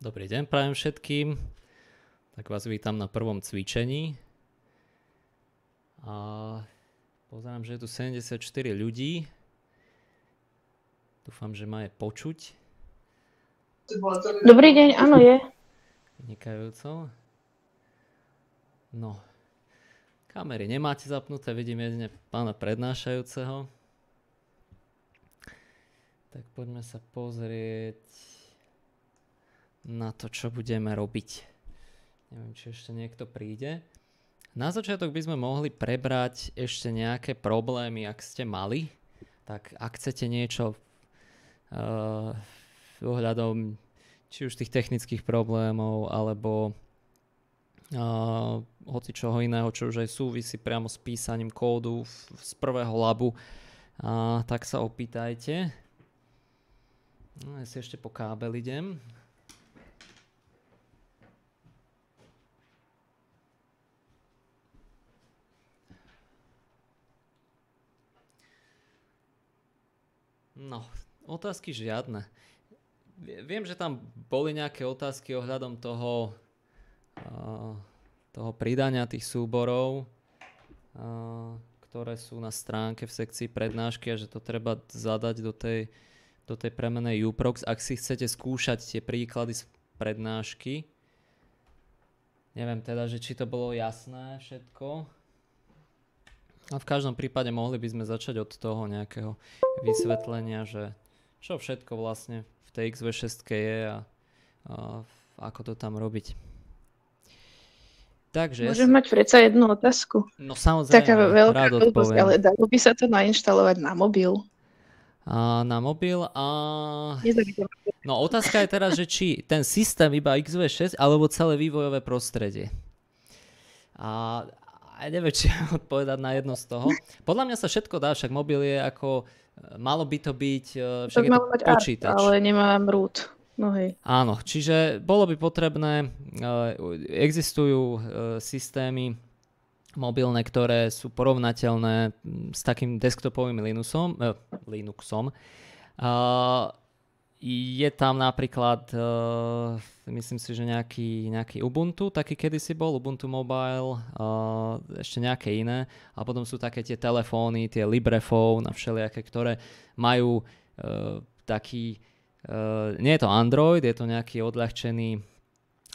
Dobrý deň prajem všetkým. Tak vás vítam na prvom cvičení. A pozerám, že je tu 74 ľudí. Dúfam, že ma je počuť. Dobrý deň, áno je. Vynikajúco. No. Kamery nemáte zapnuté, vidím jedine pána prednášajúceho. Tak poďme sa pozrieť na to, čo budeme robiť. Neviem, či ešte niekto príde. Na začiatok by sme mohli prebrať ešte nejaké problémy, ak ste mali. Tak ak chcete niečo uh, ohľadom či už tých technických problémov, alebo uh, hoci čoho iného, čo už aj súvisí priamo s písaním kódu v, z prvého labu, uh, tak sa opýtajte. No, ja si ešte po kábel idem. No, otázky žiadne. Viem, že tam boli nejaké otázky ohľadom toho, uh, toho pridania tých súborov, uh, ktoré sú na stránke v sekcii prednášky a že to treba zadať do tej, do tej premenej uprox, ak si chcete skúšať tie príklady z prednášky. Neviem teda, že či to bolo jasné všetko. A v každom prípade mohli by sme začať od toho nejakého vysvetlenia, že čo všetko vlastne v tej XV6 je a, a ako to tam robiť. Takže Môžem ja sa... mať predsa jednu otázku. No samozrejme, Taká veľká blbosť, ale dalo by sa to nainštalovať na mobil. A na mobil a... No otázka je teraz, že či ten systém iba XV6 alebo celé vývojové prostredie. A aj neviem, či odpovedať na jedno z toho. Podľa mňa sa všetko dá, však mobil je ako, e, malo by to byť, e, však je to mať počítač. Art, ale nemám rút. No hej. Áno, čiže bolo by potrebné, e, existujú systémy mobilné, ktoré sú porovnateľné s takým desktopovým Linuxom, eh, Linuxom Uh, je tam napríklad, uh, myslím si, že nejaký, nejaký Ubuntu, taký kedysi bol, Ubuntu Mobile, uh, ešte nejaké iné. A potom sú také tie telefóny, tie Librefone a všelijaké, ktoré majú uh, taký, uh, nie je to Android, je to nejaký odľahčený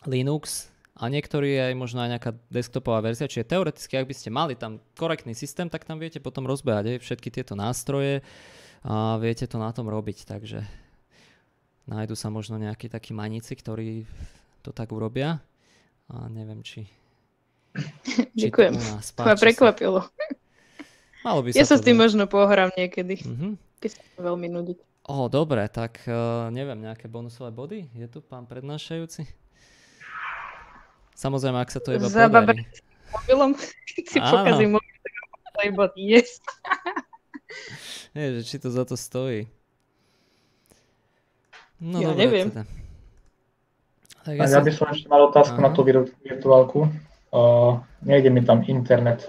Linux, a niektorý je aj možno aj nejaká desktopová verzia, čiže teoreticky, ak by ste mali tam korektný systém, tak tam viete potom rozbehať aj všetky tieto nástroje a viete to na tom robiť, takže nájdu sa možno nejakí takí manici, ktorí to tak urobia. A neviem, či... či Ďakujem. To ma prekvapilo. Malo by sa ja sa s tým možno pohrám niekedy. Mm-hmm. Keď sa to veľmi nudí. O, dobre, tak uh, neviem, nejaké bonusové body? Je tu pán prednášajúci? Samozrejme, ak sa to iba Zababra podarí. mobilom, keď si pokazím mobil, tak iba yes. Nie, že či to za to stojí. No ja dobre, neviem. Teda. Tak ja, ja by som ešte mal otázku Aha. na tú virtuálku. Uh, nejde mi tam internet.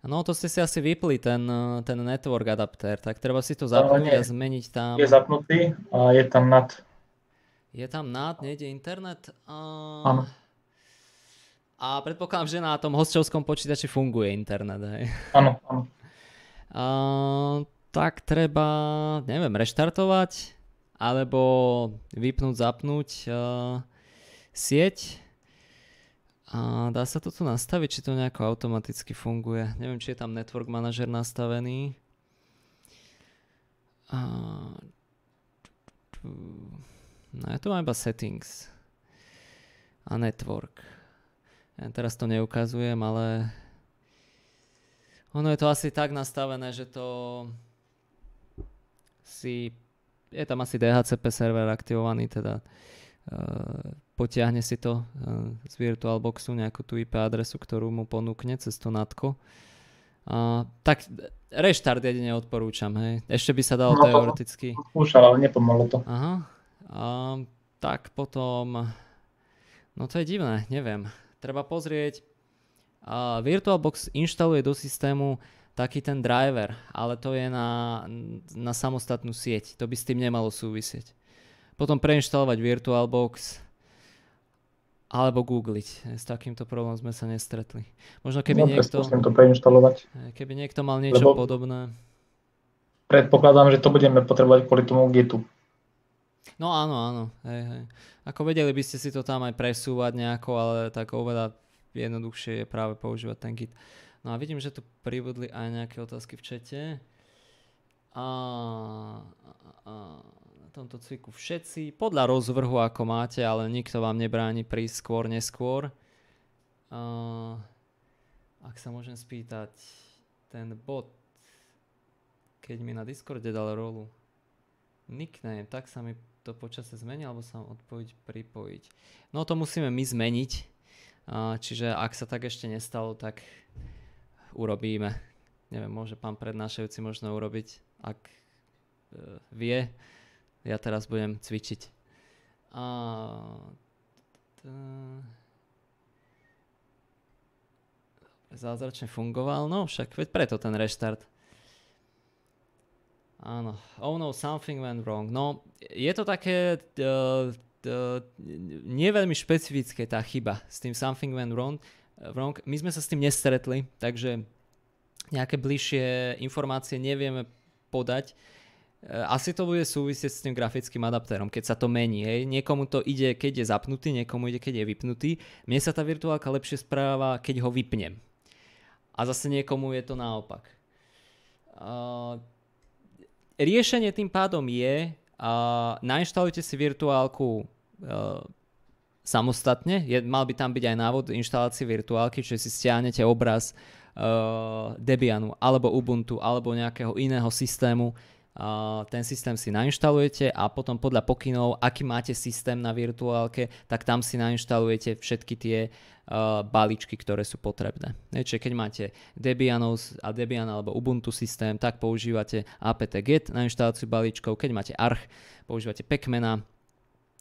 No to ste si asi vypli ten, e, ten network adapter, tak treba si to e, zapnúť no, a zmeniť tam. Je zapnutý a je tam nad. Je tam nad, nejde internet. Uh... Áno. A predpokladám, že na tom hostovskom počítači funguje internet, hej? Áno, áno. Uh, tak treba, neviem, reštartovať alebo vypnúť, zapnúť uh, sieť. A dá sa to tu nastaviť, či to nejako automaticky funguje. Neviem, či je tam network manažer nastavený. A... No je tu má iba settings a network. Ja teraz to neukazujem, ale ono je to asi tak nastavené, že to si je tam asi DHCP server aktivovaný, teda e, potiahne si to e, z VirtualBoxu nejakú tú IP adresu, ktorú mu ponúkne cez to NATCO. A, tak reštart jedine odporúčam, hej. Ešte by sa dalo no, teoreticky. Už, ale nepomohlo to. Aha. A, tak potom... No to je divné, neviem. Treba pozrieť. A VirtualBox inštaluje do systému taký ten driver, ale to je na, na samostatnú sieť. To by s tým nemalo súvisieť. Potom preinštalovať VirtualBox alebo googliť. S takýmto problémom sme sa nestretli. Možno keby no, niekto... to preinštalovať. Eh, keby niekto mal niečo Lebo podobné. Predpokladám, že to budeme potrebovať kvôli tomu Gitu. No áno, áno. Hej, hej. Ako vedeli by ste si to tam aj presúvať nejako, ale tak oveľa jednoduchšie je práve používať ten Git. Uh, No a vidím, že tu pribudli aj nejaké otázky v čete. A, a, a na tomto cviku všetci, podľa rozvrhu ako máte, ale nikto vám nebráni prísť skôr, neskôr. A, ak sa môžem spýtať, ten bot, keď mi na Discorde dal rolu, nickname, tak sa mi to počasie zmení, alebo sa vám odpoviť pripojiť. No to musíme my zmeniť, a, čiže ak sa tak ešte nestalo, tak urobíme. Neviem, môže pán prednášajúci možno urobiť, ak vie. Ja teraz budem cvičiť. A, Zázračne fungoval, no však veď preto ten reštart. Áno, oh no, something went wrong. No, je to také uh, uh, nie veľmi špecifické tá chyba s tým something went wrong wrong. My sme sa s tým nestretli, takže nejaké bližšie informácie nevieme podať. E, asi to bude súvisieť s tým grafickým adaptérom, keď sa to mení. Hej. Niekomu to ide, keď je zapnutý, niekomu ide, keď je vypnutý. Mne sa tá virtuálka lepšie správa, keď ho vypnem. A zase niekomu je to naopak. E, riešenie tým pádom je, nainštalujte si virtuálku e, samostatne. Je, mal by tam byť aj návod inštalácie virtuálky, čiže si stiahnete obraz uh, Debianu alebo Ubuntu alebo nejakého iného systému. Uh, ten systém si nainštalujete a potom podľa pokynov, aký máte systém na virtuálke, tak tam si nainštalujete všetky tie uh, balíčky, ktoré sú potrebné. čiže keď máte Debianov a Debian alebo Ubuntu systém, tak používate apt-get na inštaláciu balíčkov. Keď máte Arch, používate Pacmana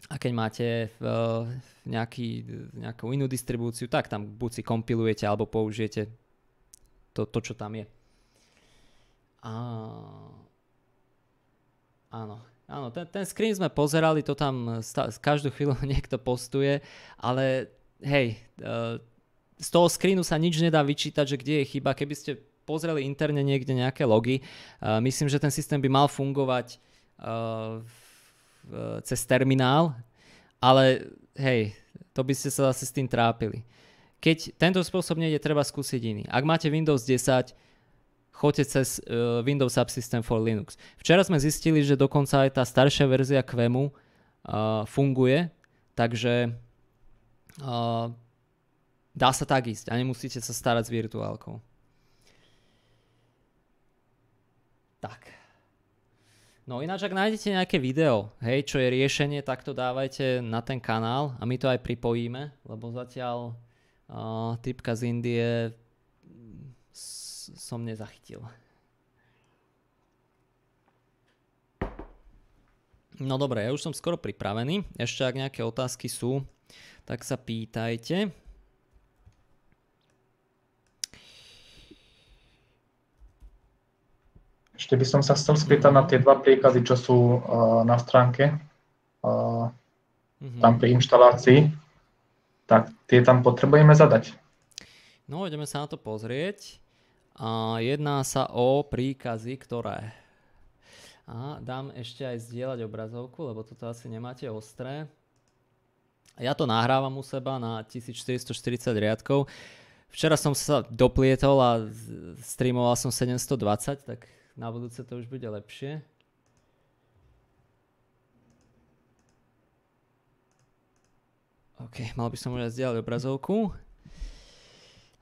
a keď máte uh, nejaký, nejakú inú distribúciu, tak tam buď si kompilujete alebo použijete to, to čo tam je. A... Áno, áno ten, ten screen sme pozerali, to tam sta- každú chvíľu niekto postuje, ale hej, uh, z toho screenu sa nič nedá vyčítať, že kde je chyba. Keby ste pozreli interne niekde nejaké logy, uh, myslím, že ten systém by mal fungovať uh, cez terminál, ale hej, to by ste sa zase s tým trápili. Keď tento spôsob nejde, treba skúsiť iný. Ak máte Windows 10, choďte cez uh, Windows Subsystem for Linux. Včera sme zistili, že dokonca aj tá staršia verzia Qemu uh, e, funguje, takže uh, dá sa tak ísť a nemusíte sa starať s virtuálkou. Tak. No ináč, ak nájdete nejaké video, hej, čo je riešenie, tak to dávajte na ten kanál a my to aj pripojíme, lebo zatiaľ uh, typka z Indie som nezachytil. No dobre, ja už som skoro pripravený. Ešte ak nejaké otázky sú, tak sa pýtajte. Ešte by som sa chcel spýtať na tie dva príkazy, čo sú uh, na stránke, uh, mm-hmm. tam mhm. pri inštalácii, tak tie tam potrebujeme zadať. No, ideme sa na to pozrieť. jedná sa o príkazy, ktoré... A dám ešte aj zdieľať obrazovku, lebo toto asi nemáte ostré. Ja to nahrávam u seba na 1440 riadkov. Včera som sa doplietol a streamoval som 720, tak na budúce to už bude lepšie. OK, mal by som už zdieľať obrazovku.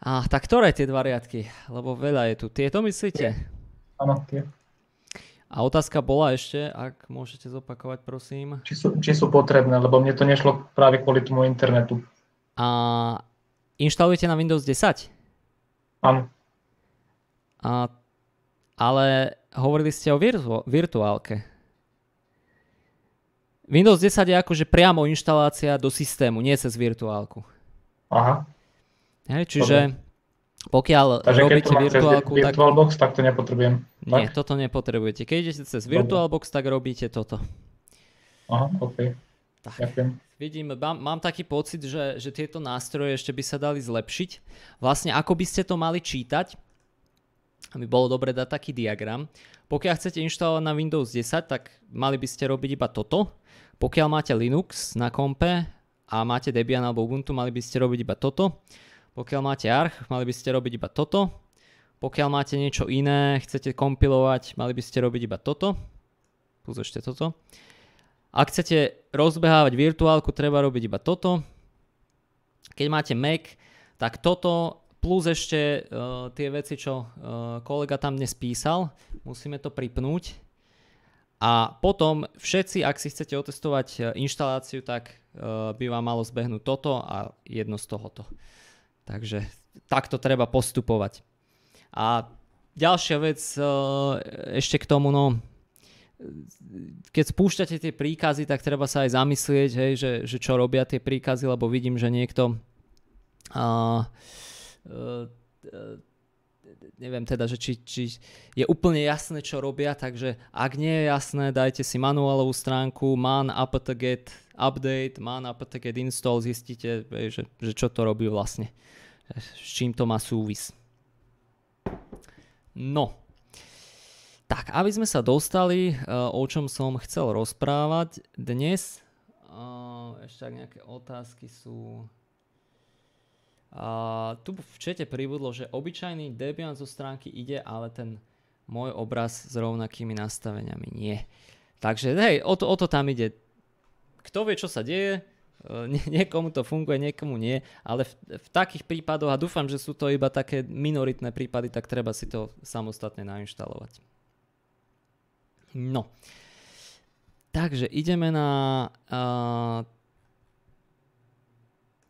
A tak ktoré tie dva riadky? Lebo veľa je tu. Tieto myslíte? Áno, tie. A otázka bola ešte, ak môžete zopakovať, prosím. Či sú, či sú potrebné, lebo mne to nešlo práve kvôli tomu internetu. A inštalujete na Windows 10? Áno. A ale hovorili ste o virtu- virtuálke. Windows 10 je akože priamo inštalácia do systému, nie cez virtuálku. Aha. Hej, čiže Dobre. pokiaľ Takže robíte keď virtuálku, cez VirtualBox, tak... tak to nepotrebujem. Tak? Nie, toto nepotrebujete. Keď idete cez VirtualBox, tak robíte toto. Aha, OK. Tak. Ďakujem. Vidím, mám, mám taký pocit, že, že tieto nástroje ešte by sa dali zlepšiť. Vlastne ako by ste to mali čítať? by bolo dobre dať taký diagram. Pokiaľ chcete inštalovať na Windows 10, tak mali by ste robiť iba toto. Pokiaľ máte Linux na kompe a máte Debian alebo Ubuntu, mali by ste robiť iba toto. Pokiaľ máte Arch, mali by ste robiť iba toto. Pokiaľ máte niečo iné, chcete kompilovať, mali by ste robiť iba toto. Plus ešte toto. Ak chcete rozbehávať virtuálku, treba robiť iba toto. Keď máte Mac, tak toto Plus ešte uh, tie veci, čo uh, kolega tam dnes písal, musíme to pripnúť. A potom všetci, ak si chcete otestovať e, inštaláciu, tak uh, by vám malo zbehnúť toto a jedno z tohoto. Takže takto treba postupovať. A ďalšia vec uh, ešte k tomu, no keď spúšťate tie príkazy, tak treba sa aj zamyslieť, hej, že, že čo robia tie príkazy, lebo vidím, že niekto uh, neviem teda, že či, či je úplne jasné, čo robia, takže ak nie je jasné, dajte si manuálovú stránku man apt-get update, man apt-get install, zistíte, že, že čo to robí vlastne, s čím to má súvis. No, tak aby sme sa dostali, e, o čom som chcel rozprávať dnes, e, ešte ak nejaké otázky sú... Uh, tu v čete pribudlo, že obyčajný Debian zo stránky ide, ale ten môj obraz s rovnakými nastaveniami nie. Takže hej, o to, o to tam ide. Kto vie, čo sa deje, e, nie, niekomu to funguje, niekomu nie, ale v, v takých prípadoch, a dúfam, že sú to iba také minoritné prípady, tak treba si to samostatne nainštalovať. No. Takže ideme na, uh,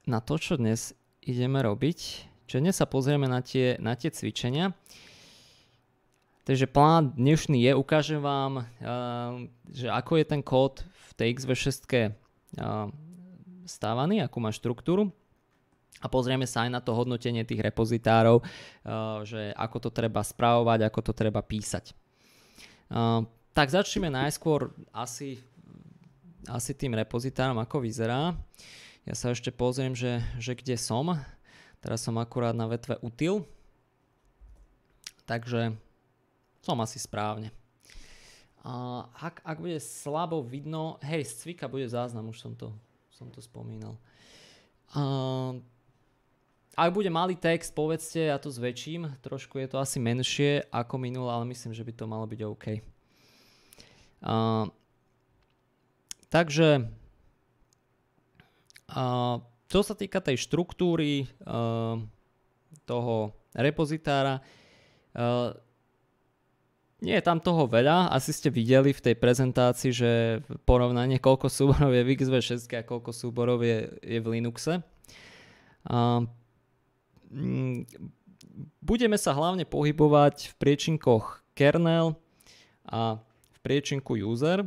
na to, čo dnes ideme robiť. Čiže dnes sa pozrieme na tie, na tie cvičenia. Takže plán dnešný je, ukážem vám, uh, že ako je ten kód v tej XV6 uh, eh, stávaný, akú má štruktúru. A pozrieme sa aj na to hodnotenie tých repozitárov, uh, že ako to treba spravovať, ako to treba písať. Uh, tak začneme najskôr asi, asi tým repozitárom, ako vyzerá. Uh, ja sa ešte pozriem, že, že kde som. Teraz som akurát na vetve util. Takže som asi správne. A ak, ak bude slabo vidno, hej, z cvika bude záznam, už som to, som to spomínal. A, ak bude malý text, povedzte, ja to zväčším, trošku je to asi menšie ako minul, ale myslím, že by to malo byť OK. A, takže a čo sa týka tej štruktúry eh, toho repozitára, eh, nie je tam toho veľa, asi ste videli v tej prezentácii, že porovnanie koľko súborov je v XV6 a koľko súborov je, je v Linuxe. A, m, mm, budeme sa hlavne pohybovať v priečinkoch kernel a v priečinku user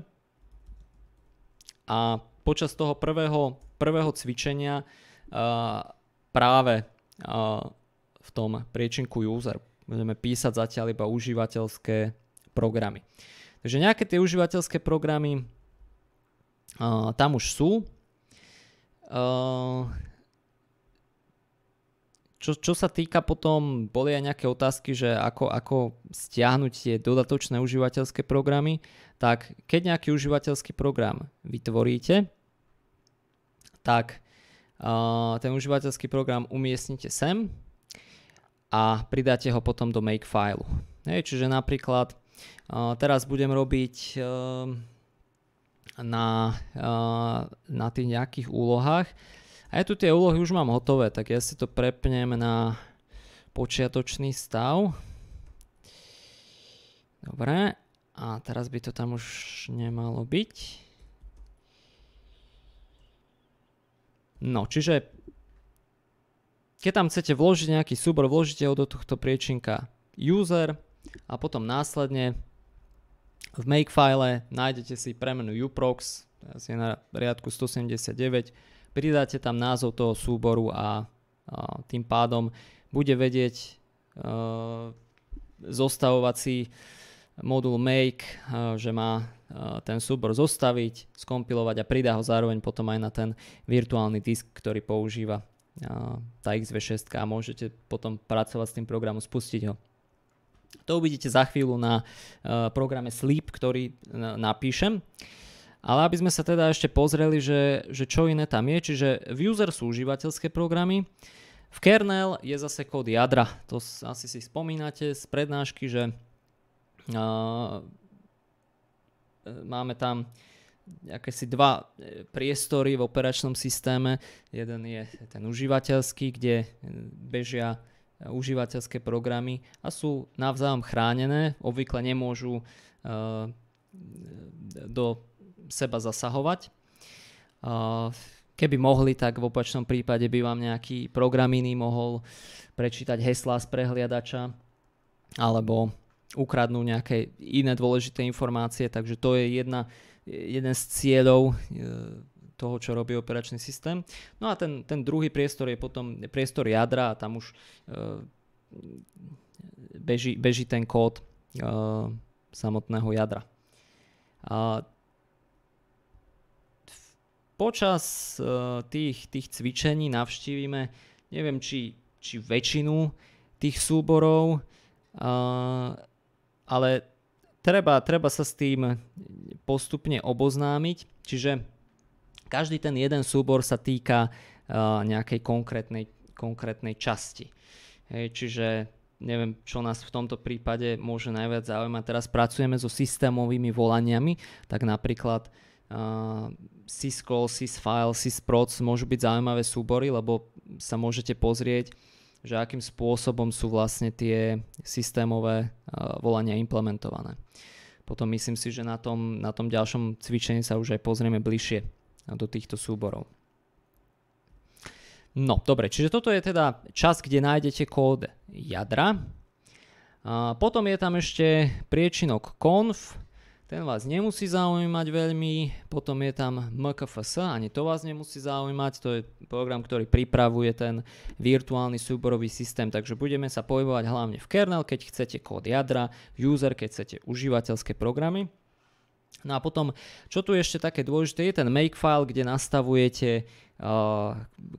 a počas toho prvého prvého cvičenia eh, práve eh, v tom priečinku user. Budeme písať zatiaľ iba užívateľské programy. Takže nejaké tie užívateľské programy eh, tam už sú. Čo, čo sa týka potom, boli aj nejaké otázky, že ako, ako stiahnuť tie dodatočné užívateľské programy, tak keď nejaký užívateľský program vytvoríte, tak eh, ten užívateľský program umiestnite sem a pridáte ho potom do makefile. čiže napríklad eh, teraz budem robiť eh, na, na tých nejakých úlohách a ja tu tie úlohy už mám hotové, tak ja si to prepnem na počiatočný stav. Dobre, a teraz by to tam už nemalo byť. No, čiže keď tam chcete vložiť nejaký súbor, vložite ho do tohto priečinka user a potom následne v makefile nájdete si premenu uprox, teraz je na riadku 179, pridáte tam názov toho súboru a, a tým pádom bude vedieť e, zostavovací modul make, e, že má Eh, ten súbor zostaviť, skompilovať a pridá ho zároveň potom aj na ten virtuálny disk, ktorý používa eh, tá XV6 a môžete potom pracovať s tým programom, spustiť ho. To uvidíte za chvíľu na eh, programe Sleep, ktorý napíšem. Ale aby sme sa teda ešte pozreli, že, že čo iné tam je, čiže v user sú užívateľské programy, v kernel je zase kód jadra. To asi si spomínate z prednášky, že Eh, máme tam si dva eh, priestory v operačnom systéme. Jeden je ten užívateľský, kde eh, bežia užívateľské programy a sú navzájom chránené, obvykle nemôžu do seba zasahovať. Keby mohli, tak v opačnom prípade by vám nejaký program iný mohol prečítať heslá z prehliadača alebo ukradnú nejaké iné dôležité informácie, takže to je jedna, jeden z cieľov e, toho, čo robí operačný systém. No a ten, ten druhý priestor je potom priestor jadra a tam už e, beží, beží ten kód e, samotného jadra. A počas tých, tých cvičení navštívime, neviem či, či väčšinu tých súborov, Uh, ale treba, treba sa s tým postupne oboznámiť, čiže každý ten jeden súbor sa týka uh, nejakej konkrétnej, konkrétnej časti. Hej, čiže neviem, čo nás v tomto prípade môže najviac zaujímať. Teraz pracujeme so systémovými volaniami, tak napríklad uh, e, syscall, sysfile, sysproc môžu byť zaujímavé súbory, lebo sa môžete pozrieť, že akým spôsobom sú vlastne tie systémové eh, volania implementované. Potom myslím si, že na tom, na tom ďalšom cvičení sa už aj pozrieme bližšie eh, do týchto súborov. No, dobre, čiže toto je teda čas, kde nájdete kód jadra. A potom je tam ešte priečinok conf, ten vás nemusí zaujímať veľmi, potom je tam MKFS, ani to vás nemusí zaujímať, to je program, ktorý pripravuje ten virtuálny súborový systém, takže budeme sa pohybovať hlavne v kernel, keď chcete kód jadra, user, keď chcete užívateľské programy. No a potom, čo tu ešte také dôležité, je ten makefile, kde nastavujete, eh,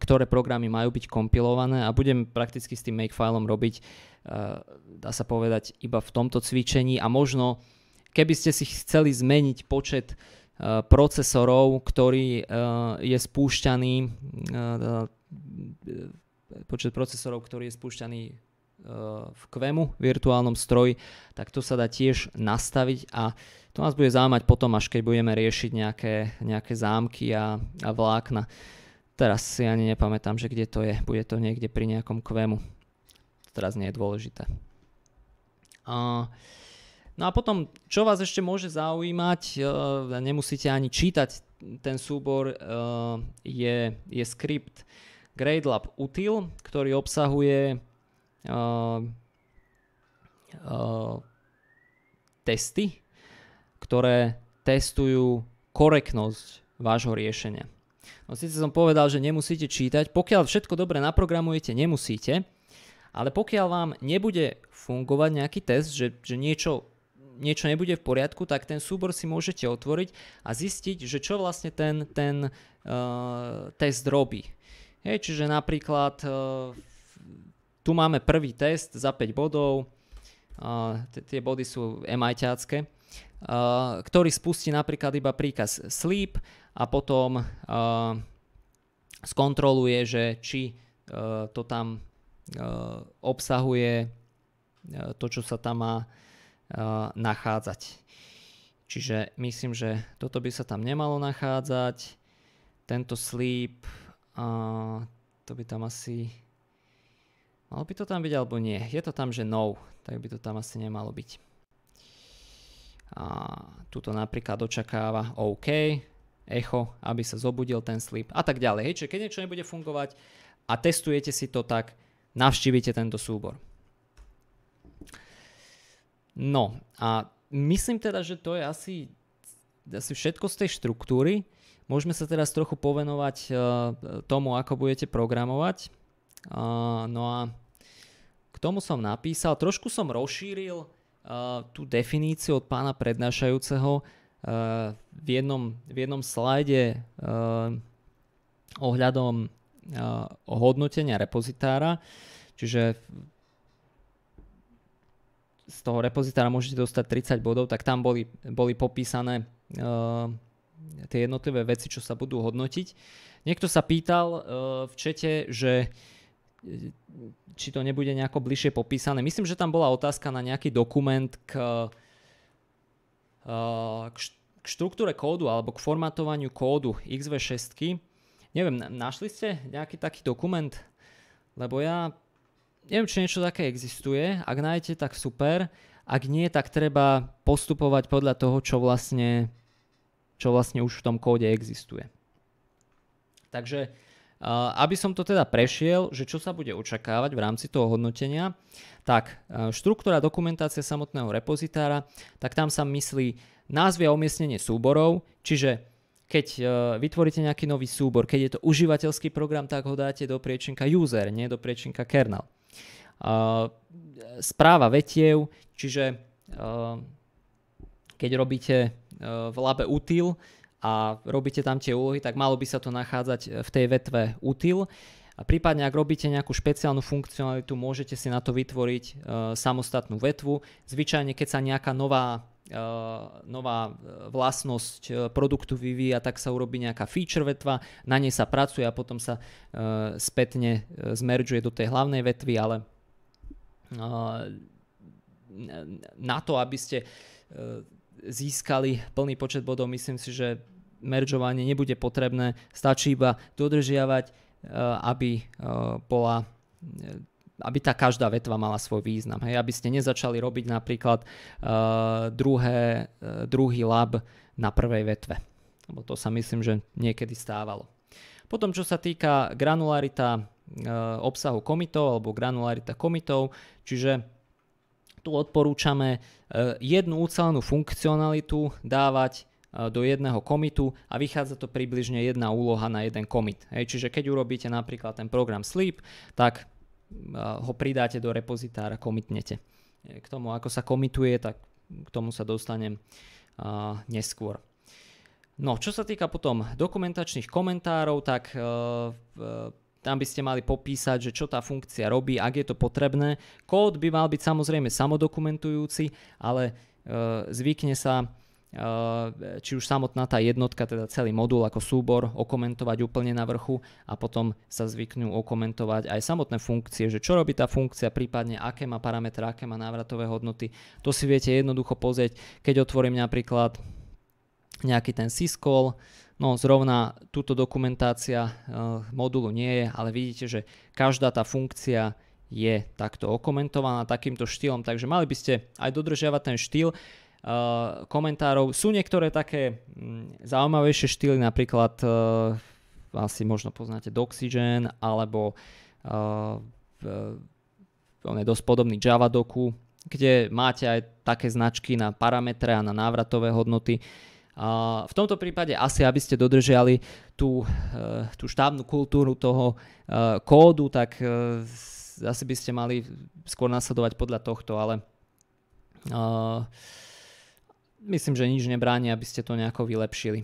ktoré programy majú byť kompilované a budem prakticky s tým makefileom robiť, eh, dá sa povedať, iba v tomto cvičení a možno keby ste si chceli zmeniť počet e, procesorov, ktorý e, je spúšťaný e, počet procesorov, ktorý je spúšťaný v Kvemu, virtuálnom stroji, tak to sa dá tiež nastaviť a to nás bude zaujímať potom, až keď budeme riešiť nejaké, nejaké zámky a, a vlákna. Teraz si ani nepamätám, že kde to je. Bude to niekde pri nejakom Kvemu. Teraz nie je dôležité. Uh, No a potom, čo vás ešte môže zaujímať, e, nemusíte ani čítať ten súbor, e, je, je skript GradeLab util, ktorý obsahuje e, testy, ktoré testujú korektnosť vášho riešenia. No síce som povedal, že nemusíte čítať, pokiaľ všetko dobre naprogramujete, nemusíte, ale pokiaľ vám nebude fungovať nejaký test, že, že niečo niečo nebude v poriadku, tak ten súbor si môžete otvoriť a zistiť, že čo vlastne ten, ten uh, test robí. Hej, čiže napríklad uh, tu máme prvý test za 5 bodov, uh, tie body sú emajťácké, uh, ktorý spustí napríklad iba príkaz sleep a potom uh, skontroluje, že či uh, to tam uh, obsahuje uh, to, čo sa tam má uh, Eh, nachádzať. Čiže myslím, že toto by sa tam nemalo nachádzať. Tento sleep, uh, eh, to by tam asi... Malo by to tam byť alebo nie? Je to tam, že no, tak by to tam asi nemalo byť. A tuto napríklad očakáva OK, echo, aby sa zobudil ten sleep a tak ďalej. Hej, čiže keď niečo nebude fungovať a testujete si to, tak navštívite tento súbor. No a myslím teda, že to je asi, asi všetko z tej štruktúry. Môžeme sa teraz trochu povenovať uh, tomu, ako budete programovať. Uh, no a k tomu som napísal, trošku som rozšíril uh, tú definíciu od pána prednášajúceho v jednom, v jednom slajde ohľadom hodnotenia repozitára. Čiže z toho repozitára môžete dostať 30 bodov, tak tam boli, boli popísané uh, tie jednotlivé veci, čo sa budú hodnotiť. Niekto sa pýtal uh, v čete, že eh, či to nebude nejako bližšie popísané. Myslím, že tam bola otázka na nejaký dokument k, uh, k, k štruktúre kódu alebo k formatovaniu kódu XV6. Neviem, našli ste nejaký taký dokument? Lebo ja neviem, či niečo také existuje. Ak nájdete, tak super. Ak nie, tak treba postupovať podľa toho, čo vlastne, čo vlastne už v tom kóde existuje. Takže eh, aby som to teda prešiel, že čo sa bude očakávať v rámci toho hodnotenia, tak eh, štruktúra dokumentácie samotného repozitára, tak tam sa myslí názvy a umiestnenie súborov, čiže keď eh, vytvoríte nejaký nový súbor, keď je to užívateľský program, tak ho dáte do priečinka user, nie do priečinka kernel. Eh, správa vetiev, čiže eh, keď robíte eh, v labe util a robíte tam tie úlohy, tak malo by sa to nachádzať v tej vetve útil. A prípadne, ak robíte nejakú špeciálnu funkcionalitu, môžete si na to vytvoriť e, samostatnú vetvu. Zvyčajne, keď sa nejaká nová, e, nová vlastnosť e, produktu vyvíja, tak sa urobí nejaká feature vetva, na nej sa pracuje a potom sa e, spätne e, zmeržuje do tej hlavnej vetvy, ale No, na to, aby ste e, získali plný počet bodov, myslím si, že meržovanie nebude potrebné, stačí iba dodržiavať, e, aby e, bola aby tá každá vetva mala svoj význam. Hej? Aby ste nezačali robiť napríklad uh, druhé, uh, druhý lab na prvej vetve. Lebo to sa myslím, že niekedy stávalo. Potom čo sa týka granularita Eh, obsahu komitov alebo granularita komitov, čiže tu odporúčame eh, jednu ucelenú funkcionalitu dávať eh, do jedného komitu a vychádza to približne jedna úloha na jeden komit. čiže keď urobíte napríklad ten program sleep, tak ho pridáte do repozitára, komitnete. K tomu, ako sa komituje, tak k tomu sa dostanem neskôr. No, čo sa týka potom dokumentačných komentárov, tak tam by ste mali popísať, že čo tá funkcia robí, ak je to potrebné. Kód by mal byť samozrejme samodokumentujúci, ale e, zvykne sa e, či už samotná tá jednotka, teda celý modul ako súbor okomentovať úplne na vrchu a potom sa zvyknú okomentovať aj samotné funkcie, že čo robí tá funkcia, prípadne aké má parametre, aké má návratové hodnoty. To si viete jednoducho pozrieť, keď otvorím napríklad nejaký ten syscall, No zrovna túto dokumentácia e, modulu nie je, ale vidíte, že každá tá funkcia je takto okomentovaná takýmto štýlom, takže mali by ste aj dodržiavať ten štýl. E, komentárov sú niektoré také m, mm, zaujímavejšie štýly, napríklad e, asi možno poznáte Doxygen alebo on je dosť podobný Javadoku, kde máte aj také značky na parametre a na návratové hodnoty. Uh, a v tomto prípade asi, aby ste dodržiali tú, eh, tú štábnu kultúru toho eh, kódu, tak eh, asi by ste mali skôr nasledovať podľa tohto, ale myslím, že nič nebráni, aby ste to nejako vylepšili.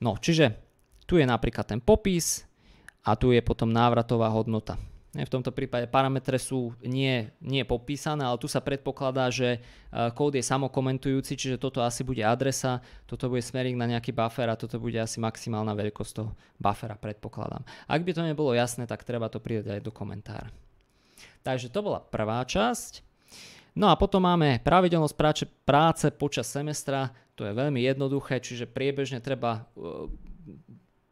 No, čiže tu je napríklad ten popis a tu je potom návratová hodnota. V tomto prípade parametre sú nie, nie popísané, ale tu sa predpokladá, že e, kód je samokomentujúci, čiže toto asi bude adresa, toto bude smerík na nejaký buffer a toto bude asi maximálna veľkosť toho buffera, predpokladám. Ak by to nebolo jasné, tak treba to pridať aj do komentára. Takže to bola prvá časť. No a potom máme pravidelnosť práce, práce počas semestra, to je veľmi jednoduché, čiže priebežne treba e,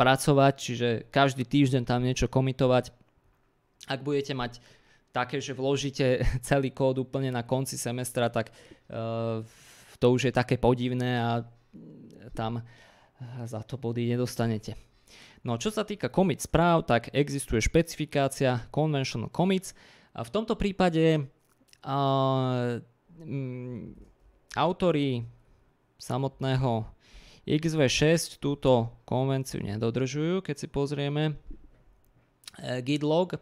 pracovať, čiže každý týždeň tam niečo komitovať ak budete mať také, že vložíte celý kód úplne na konci semestra, tak uh, to už je také podivné a tam za to body nedostanete. No čo sa týka commit správ, tak existuje špecifikácia conventional commits a v tomto prípade uh, eh, m, mm, autory samotného XV6 túto konvenciu nedodržujú, keď si pozrieme uh, git log. Uh,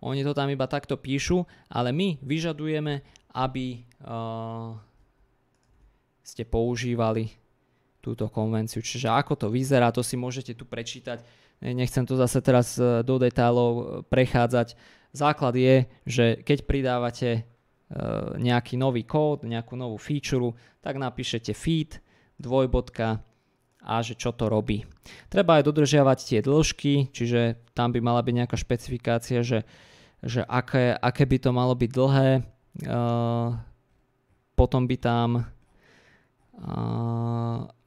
oni to tam iba takto píšu, ale my vyžadujeme, aby uh, ste používali túto konvenciu. Čiže ako to vyzerá, to si môžete tu prečítať. Nechcem to zase teraz eh, do detailov eh, prechádzať. Základ je, že keď pridávate nejaký nový kód, nejakú novú feature, tak napíšete feed, dvojbodka a že čo to robí. Treba aj dodržiavať tie dĺžky, čiže tam by mala byť nejaká špecifikácia, že že aké, aké by to malo byť dlhé. Uh, potom by tam uh,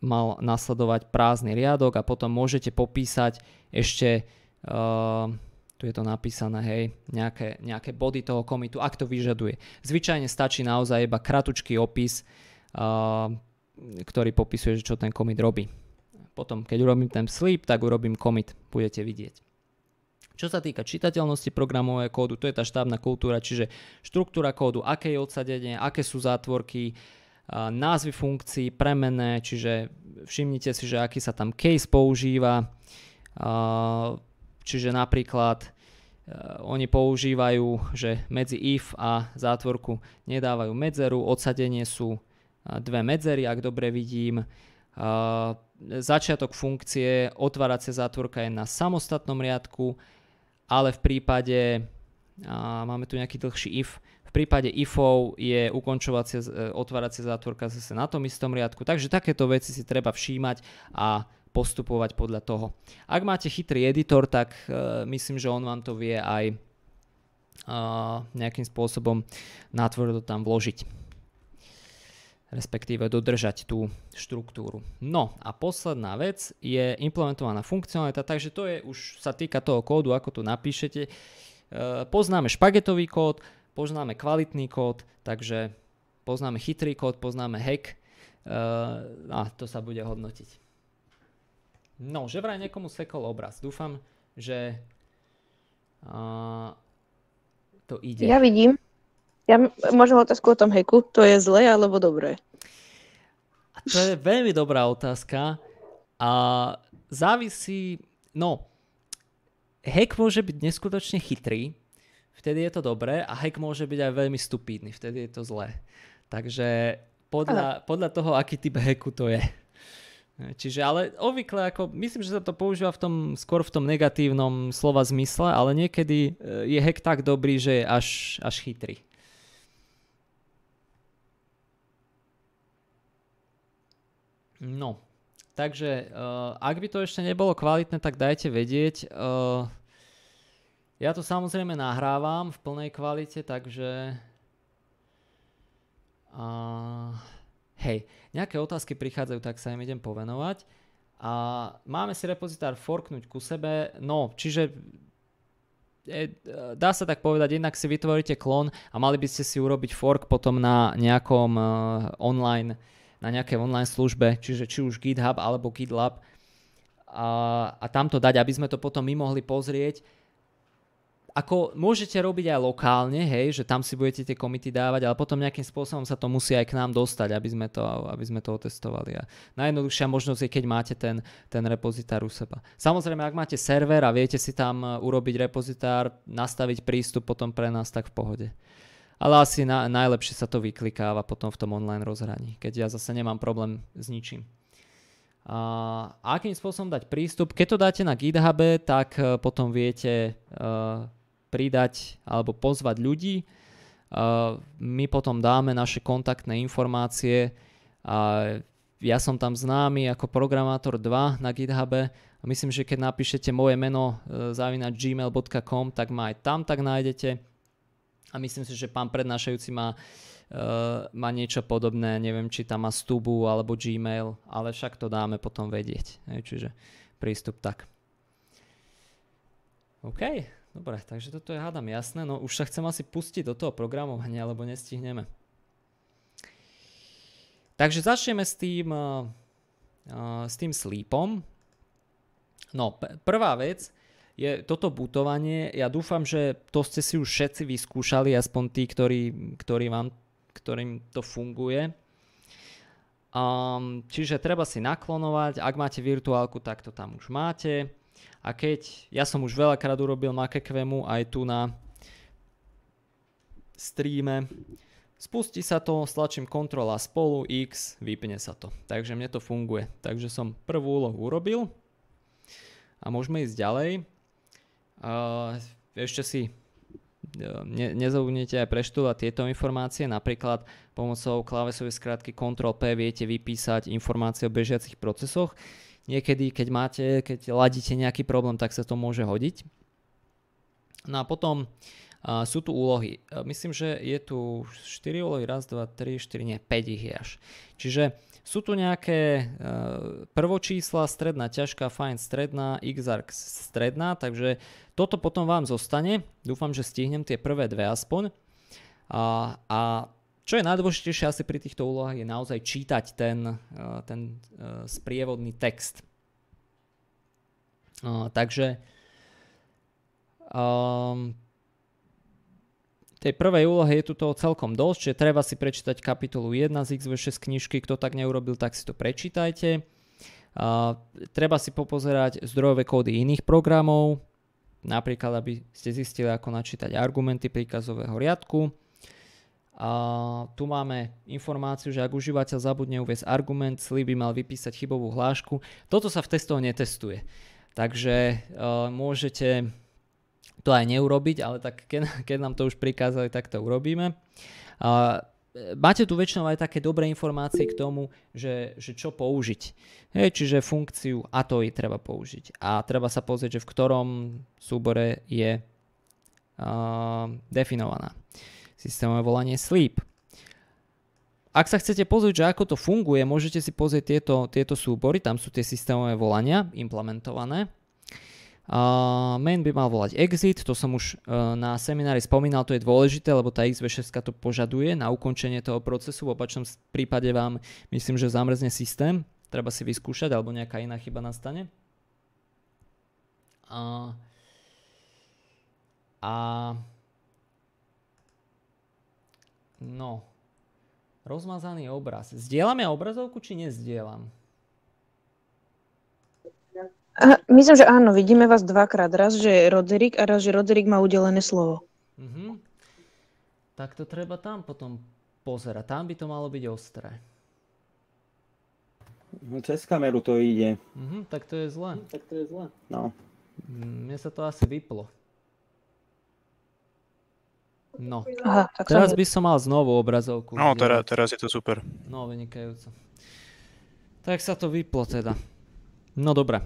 mal nasledovať prázdny riadok a potom môžete popísať ešte, uh, tu je to napísané, hej, nejaké, nejaké body toho komitu, ak to vyžaduje. Zvyčajne stačí naozaj iba kratučký opis, uh, ktorý popisuje, čo ten komit robí. Potom, keď urobím ten sleep, tak urobím commit, budete vidieť. Čo sa týka čitateľnosti programového kódu, to je tá štábna kultúra, čiže štruktúra kódu, aké je odsadenie, aké sú zátvorky, názvy funkcií, premené, čiže všimnite si, že aký sa tam case používa, čiže napríklad e, oni používajú, že medzi if a zátvorku nedávajú medzeru, odsadenie sú dve medzery, ak dobre vidím. Začiatok funkcie, otváracia zátvorka je na samostatnom riadku, ale v prípade, a máme tu nejaký dlhší if, v prípade ifov je ukončovacia, e, otváracia zátvorka zase na tom istom riadku, takže takéto veci si treba všímať a postupovať podľa toho. Ak máte chytrý editor, tak e, myslím, že on vám to vie aj e, nejakým spôsobom natvrdo tam vložiť respektíve dodržať tú štruktúru. No a posledná vec je implementovaná funkcionalita, takže to je už sa týka toho kódu, ako to napíšete. E, poznáme špagetový kód, poznáme kvalitný kód, takže poznáme chytrý kód, poznáme hack e, a to sa bude hodnotiť. No, že vraj niekomu sekol obraz. Dúfam, že a, to ide. Ja vidím. Ja možno otázku o tom heku. To je zlé alebo dobré? To je veľmi dobrá otázka. A závisí... No, hack môže byť neskutočne chytrý, vtedy je to dobré a hack môže byť aj veľmi stupidný, vtedy je to zlé. Takže podľa, podľa toho, aký typ hacku to je. Čiže ale obvykle ako, myslím, že sa to používa v tom, skôr v tom negatívnom slova zmysle, ale niekedy e, je hack tak dobrý, že je až, až chytrý. No, takže uh, ak by to ešte nebolo kvalitné, tak dajte vedieť. Uh, ja to samozrejme nahrávam v plnej kvalite, takže... Uh, hej, nejaké otázky prichádzajú, tak sa im idem povenovať. A máme si repozitár forknúť ku sebe, no, čiže dá sa tak povedať, jednak si vytvoríte klon a mali by ste si urobiť fork potom na nejakom uh, online uh, na nejaké online službe, čiže či už GitHub alebo GitLab a, a tam to dať, aby sme to potom my mohli pozrieť. Ako môžete robiť aj lokálne, hej, že tam si budete tie komity dávať, ale potom nejakým spôsobom sa to musí aj k nám dostať, aby sme to, aby sme to otestovali. A najjednoduchšia možnosť je, keď máte ten, ten repozitár u seba. Samozrejme, ak máte server a viete si tam uh, urobiť repozitár, nastaviť prístup potom pre nás, tak v pohode ale asi na, najlepšie sa to vyklikáva potom v tom online rozhraní, keď ja zase nemám problém s ničím. A akým spôsobom dať prístup? Keď to dáte na GitHub, tak e, potom viete uh, pridať alebo pozvať ľudí. Uh, my potom dáme naše kontaktné informácie. Uh, ja som tam známy ako programátor 2 na GitHub. Myslím, že keď napíšete moje meno zavinať gmail.com, tak ma aj tam tak nájdete. A myslím si, že pán prednášajúci má, uh, má niečo podobné, neviem, či tam má Stubu alebo Gmail, ale však to dáme potom vedieť. Hej, čiže prístup tak. OK, dobre, takže toto je hádam jasné. No už sa chcem asi pustiť do toho programovania, lebo nestihneme. Takže začneme s tým, uh, uh, s tým sleepom. No, prvá vec, je toto butovanie, ja dúfam, že to ste si už všetci vyskúšali, aspoň tí, ktorí, ktorí vám, ktorým to funguje. Um, čiže treba si naklonovať, ak máte virtuálku, tak to tam už máte. A keď, ja som už veľakrát urobil makekvemu aj tu na streame, spustí sa to, stlačím a spolu, x, vypne sa to. Takže mne to funguje. Takže som prvú úlohu urobil a môžeme ísť ďalej ešte si e, ne, nezabudnite aj preštudovať tieto informácie, napríklad pomocou klávesovej skratky Ctrl P viete vypísať informácie o bežiacich procesoch. Niekedy, keď máte, keď ladíte nejaký problém, tak sa to môže hodiť. No a potom uh, sú tu úlohy. E, myslím, že je tu 4 úlohy, raz, 2, 3, 4, nie, 5 ich je až. Čiže sú tu nejaké eh, prvočísla, stredná, ťažká, fajn, stredná, xarx, stredná, takže toto potom vám zostane. Dúfam, že stihnem tie prvé dve aspoň. A, a čo je najdôležitejšie asi pri týchto úlohách je naozaj čítať ten, eh, ten eh, sprievodný text. Takže um, Tej prvej úlohe je tu toho celkom dosť, že treba si prečítať kapitolu 1 z XV6 knižky, kto tak neurobil, tak si to prečítajte. A, treba si popozerať zdrojové kódy iných programov, napríklad aby ste zistili, ako načítať argumenty príkazového riadku. A tu máme informáciu, že ak užívateľ zabudne uviesť argument, slib by mal vypísať chybovú hlášku. Toto sa v testoch netestuje. Takže uh, môžete to aj neurobiť, ale tak keď, keď nám to už prikázali, tak to urobíme. A e, máte tu väčšinou aj také dobré informácie k tomu, že, že čo použiť. Hej, čiže funkciu je treba použiť a treba sa pozrieť, že v ktorom súbore je a, definovaná. Systémové volanie sleep. Ak sa chcete pozrieť, že ako to funguje, môžete si pozrieť tieto, tieto súbory, tam sú tie systémové volania implementované Uh, main by mal volať exit, to som už uh, na seminári spomínal, to je dôležité, lebo tá XV6 to požaduje na ukončenie toho procesu, v opačnom prípade vám myslím, že zamrzne systém, treba si vyskúšať, alebo nejaká iná chyba nastane. Uh, a no, rozmazaný obraz. Zdieľam ja obrazovku, či nezdielam? A, myslím, že áno, vidíme vás dvakrát. Raz, že je Roderick a raz, že Roderick má udelené slovo. Mhm. Tak to treba tam potom pozerať. Tam by to malo byť ostré. No cez kameru to ide. Mhm, tak to je zle. Mhm, tak to je zle. No. Mm, mne sa to asi vyplo. No. Aha, tak teraz som... by som mal znovu obrazovku. No, teraz, teraz je to super. No, vynikajúco. Tak sa to vyplo teda. No dobre.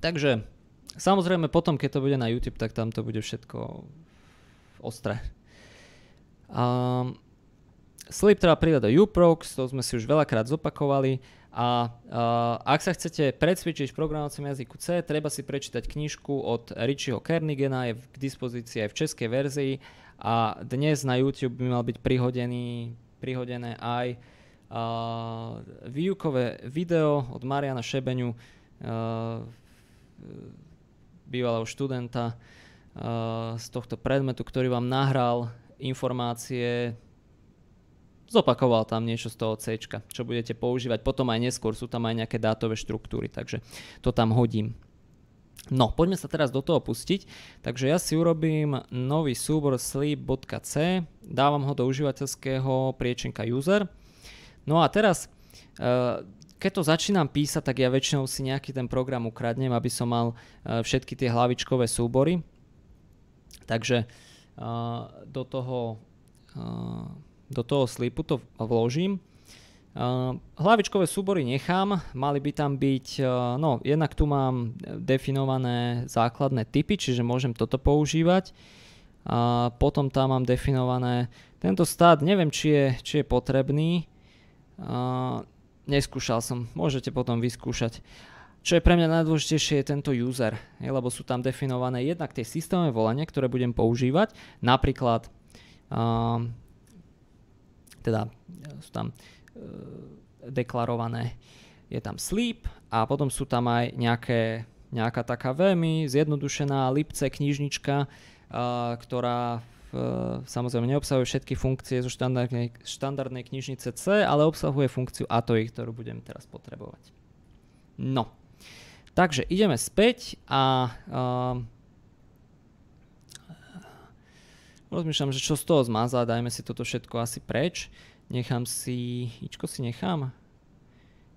Takže samozrejme potom, keď to bude na YouTube, tak tam to bude všetko ostré. Um, Sleep treba pridať do Uprox, to sme si už veľakrát zopakovali. A uh, ak sa chcete predsvičiť v programovacom jazyku C, treba si prečítať knižku od Richieho Kernigena, je k dispozícii aj v českej verzii a dnes na YouTube by mal byť prihodený, prihodené aj uh, výukové video od Mariana Šebeňu, uh, E, bývalého študenta e, z tohto predmetu, ktorý vám nahral informácie, zopakoval tam niečo z toho C, čo budete používať potom aj neskôr, sú tam aj nejaké dátové štruktúry, takže to tam hodím. No, poďme sa teraz do toho pustiť. Takže ja si urobím nový súbor sleep.c, dávam ho do užívateľského priečenka user. No a teraz e, keď to začínam písať, tak ja väčšinou si nejaký ten program ukradnem, aby som mal e, všetky tie hlavičkové súbory. Takže e, do toho, e, do toho slipu to vložím. Hlavičkové súbory nechám, mali by tam byť, no jednak tu mám definované základné typy, čiže môžem toto používať. A potom tam mám definované, tento stát neviem či je, či je potrebný, Uh, neskúšal som, môžete potom vyskúšať. Čo je pre mňa najdôležitejšie je tento user, lebo sú tam definované jednak tie systémové volania, ktoré budem používať, napríklad um, teda sú tam uh, deklarované, je tam sleep a potom sú tam aj nejaké, nejaká taká veľmi zjednodušená lipce knižnička, uh, ktorá samozrejme neobsahuje všetky funkcie zo štandardnej, štandardnej knižnice C, ale obsahuje funkciu ATOI, ktorú budem teraz potrebovať. No, takže ideme späť a uh, rozmýšľam, že čo z toho zmazá, dajme si toto všetko asi preč. Nechám si, ičko si nechám.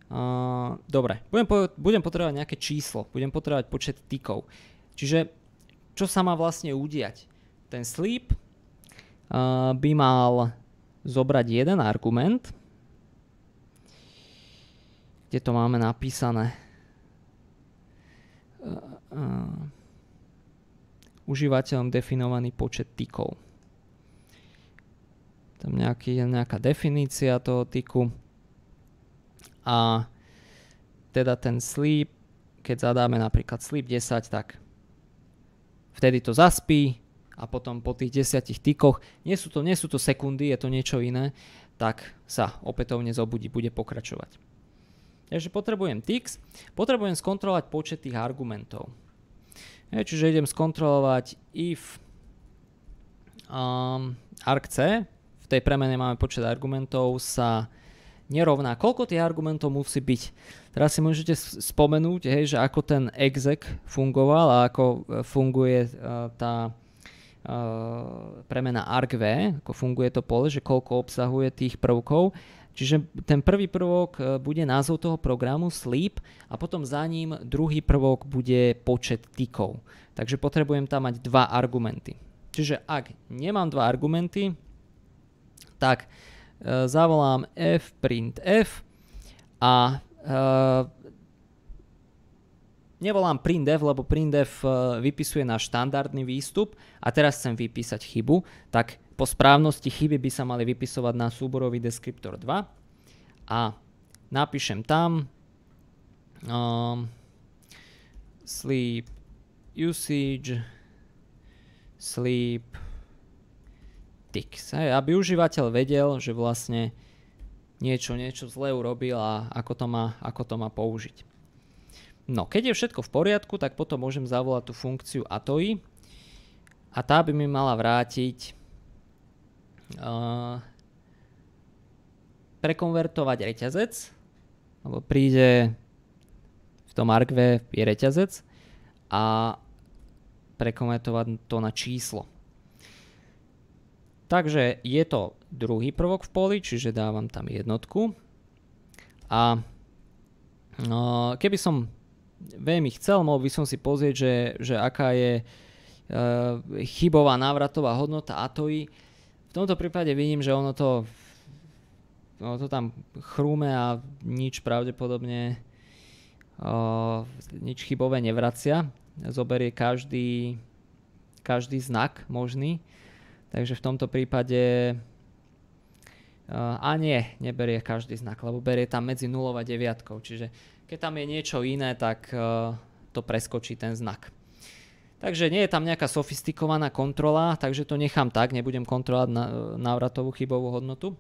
Uh, dobre, budem, po, budem potrebovať nejaké číslo, budem potrebovať počet tykov. Čiže čo sa má vlastne udiať? Ten sleep Eh, by mal zobrať jeden argument. Kde to máme napísané? Eh, eh, užívateľom definovaný počet tykov. Tam nejaký, je nejaká definícia toho tyku. A teda ten sleep, keď zadáme napríklad sleep 10, tak vtedy to zaspí, a potom po tých desiatich tykoch, nie sú, to, nie sú to sekundy, je to niečo iné, tak sa opätovne zobudí, bude pokračovať. Takže potrebujem tix, potrebujem skontrolovať počet tých argumentov. Ja, čiže idem skontrolovať if um, arc v tej premene máme počet argumentov, sa nerovná. Koľko tých argumentov musí byť? Teraz si môžete spomenúť, hej, že ako ten exec fungoval a ako e, funguje uh, tá Eh, premena argv, ako funguje to pole, že koľko obsahuje tých prvkov. Čiže ten prvý prvok eh, bude názov toho programu sleep a potom za ním druhý prvok bude počet tikov. Takže potrebujem tam mať dva argumenty. Čiže ak nemám dva argumenty, tak e, zavolám fprintf a e, nevolám printf, lebo printf e, vypisuje na štandardný výstup a teraz chcem vypísať chybu, tak po správnosti chyby by sa mali vypisovať na súborový deskriptor 2 a napíšem tam um, sleep usage sleep ticks. aby užívateľ vedel, že vlastne niečo, niečo zle urobil a ako to má, ako to má použiť. No, keď je všetko v poriadku, tak potom môžem zavolať tú funkciu ATOI a tá by mi mala vrátiť uh, prekonvertovať reťazec, lebo príde v tom argve je reťazec a prekonvertovať to na číslo. Takže je to druhý prvok v poli, čiže dávam tam jednotku. A uh, keby som veľmi chcel, mohol by som si pozrieť, že, že aká je e, chybová návratová hodnota ATOI. V tomto prípade vidím, že ono to, ono to tam chrúme a nič pravdepodobne uh, nič chybové nevracia. Zoberie každý, každý znak možný. Takže v tomto prípade uh, a nie, neberie každý znak, lebo berie tam medzi 0 a 9. Čiže keď tam je niečo iné, tak e, to preskočí ten znak. Takže nie je tam nejaká sofistikovaná kontrola, takže to nechám tak, nebudem kontrolovať e, návratovú chybovú hodnotu.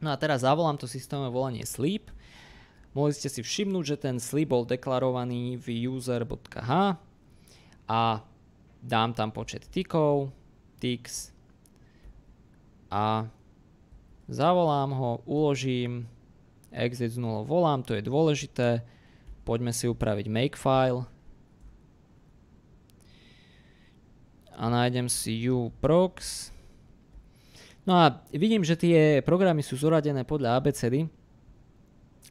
No a teraz zavolám to systémové volanie sleep. Mohli ste si všimnúť, že ten sleep bol deklarovaný v user.h a dám tam počet tikov, tiks a zavolám ho, uložím exit z nulou volám, to je dôležité. Poďme si upraviť makefile. A nájdem si uprox. No a vidím, že tie programy sú zoradené podľa abecedy.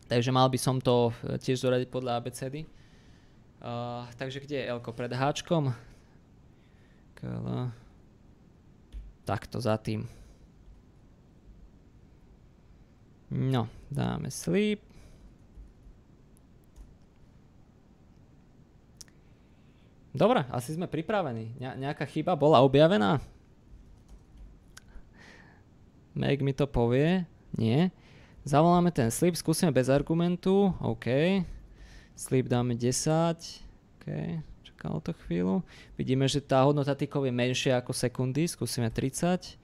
Takže mal by som to e, tiež zoradiť podľa abecedy. Uh, takže kde je l Pred H? Takto za tým. No, dáme sleep. Dobre, asi sme pripravení. Ne nejaká chyba bola objavená? Meg mi to povie. Nie. Zavoláme ten sleep, skúsime bez argumentu. OK. Slip dáme 10. OK. Čakalo to chvíľu. Vidíme, že tá hodnota tykov je menšia ako sekundy. Skúsime 30.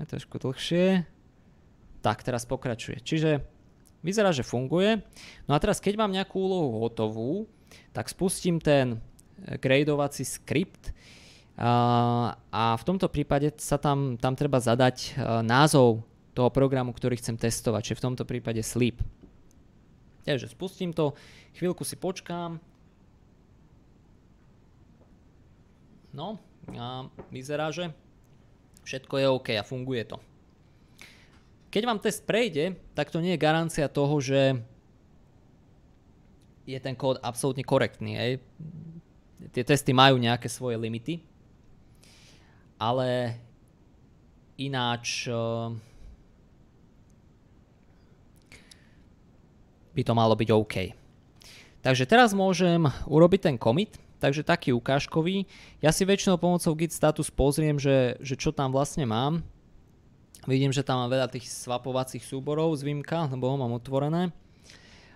Je trošku dlhšie. Tak, teraz pokračuje. Čiže vyzerá, že funguje. No a teraz, keď mám nejakú úlohu hotovú, tak spustím ten e, gradovací skript a v tomto prípade sa tam, tam treba zadať e, názov toho programu, ktorý chcem testovať, čiže v tomto prípade sleep. Takže spustím to, chvíľku si počkám. No a vyzerá, že všetko je OK a funguje to. Keď vám test prejde, tak to nie je garancia toho, že je ten kód absolútne korektný. Aj? Tie testy majú nejaké svoje limity, ale ináč eh, by to malo byť OK. Takže teraz môžem urobiť ten commit, takže taký ukážkový. Ja si väčšinou pomocou git status pozriem, že, že čo tam vlastne mám. Vidím, že tam mám veľa tých swapovacích súborov z Vimka, lebo ho mám otvorené.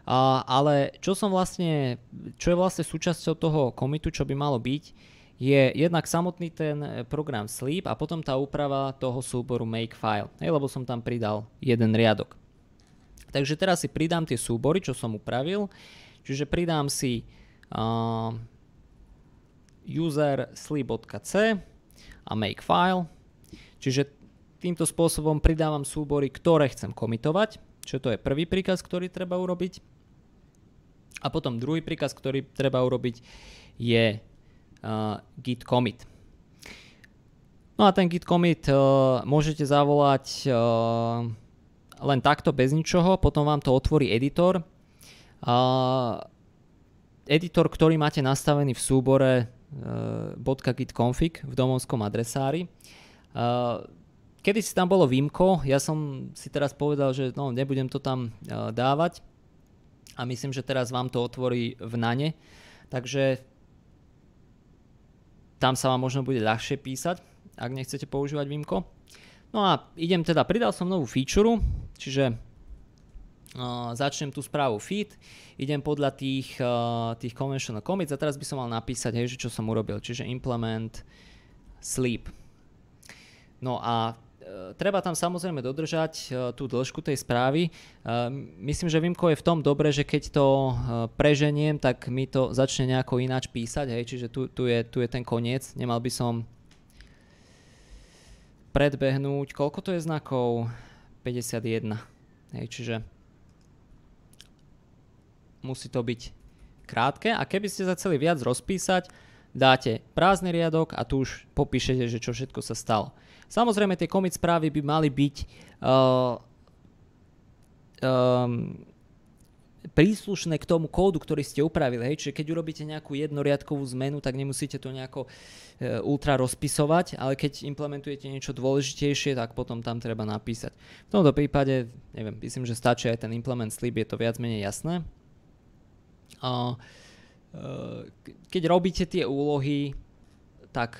A, ale čo som vlastne, čo je vlastne súčasťou toho komitu, čo by malo byť, je jednak samotný ten eh, program Sleep a potom tá úprava toho súboru Makefile, hej, lebo som tam pridal jeden riadok. Takže teraz si pridám tie súbory, čo som upravil, čiže pridám si uh, user sleep.c a makefile, čiže Týmto spôsobom pridávam súbory, ktoré chcem komitovať, čo to je prvý príkaz, ktorý treba urobiť. A potom druhý príkaz, ktorý treba urobiť je uh, git commit. No a ten git commit uh, môžete zavolať uh, len takto bez ničoho, potom vám to otvorí editor. Uh, editor, ktorý máte nastavený v súbore uh, .gitconfig v domovskom adresári. Uh, Kedy si tam bolo výmko, ja som si teraz povedal, že no, nebudem to tam uh, dávať a myslím, že teraz vám to otvorí v nane, takže tam sa vám možno bude ľahšie písať, ak nechcete používať výmko. No a idem teda, pridal som novú feature, čiže uh, začnem tú správu feed, idem podľa tých, uh, tých conventional commits a teraz by som mal napísať, hej, že čo som urobil, čiže implement sleep. No a E, treba tam samozrejme dodržať e, tú dĺžku tej správy. E, myslím, že Vimko je v tom dobre, že keď to preženiem, tak mi to začne nejako ináč písať, hej, čiže tu, tu, je, tu je ten koniec, nemal by som predbehnúť, koľko to je znakov? 51. Hej, čiže musí to byť krátke a keby ste sa chceli viac rozpísať, dáte prázdny riadok a tu už popíšete, že čo všetko sa stalo. Samozrejme, tie commit správy by mali byť uh, um, príslušné k tomu kódu, ktorý ste upravili. Hej? Čiže keď urobíte nejakú jednoriadkovú zmenu, tak nemusíte to nejako eh, ultra rozpisovať, ale keď implementujete niečo dôležitejšie, tak potom tam treba napísať. V tomto prípade, neviem, myslím, že stačí aj ten implement slip je to viac menej jasné. Uh, keď robíte tie úlohy, tak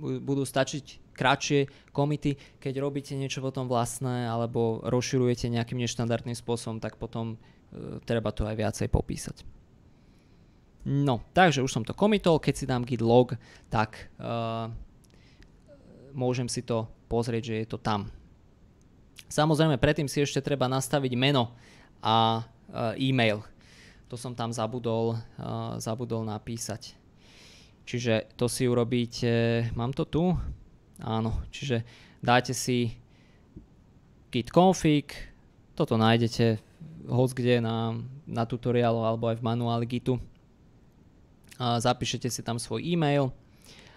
budú stačiť kratšie komity. Keď robíte niečo potom vlastné alebo rozširujete nejakým neštandardným spôsobom, tak potom e, treba to aj viacej popísať. No, takže už som to komitol, keď si dám git log, tak e, môžem si to pozrieť, že je to tam. Samozrejme, predtým si ešte treba nastaviť meno a e, e-mail to som tam zabudol, uh, zabudol napísať. Čiže to si urobíte, mám to tu? Áno, čiže dáte si git config, toto nájdete hoc kde na, na tutoriálu alebo aj v manuáli gitu. A zapíšete si tam svoj e-mail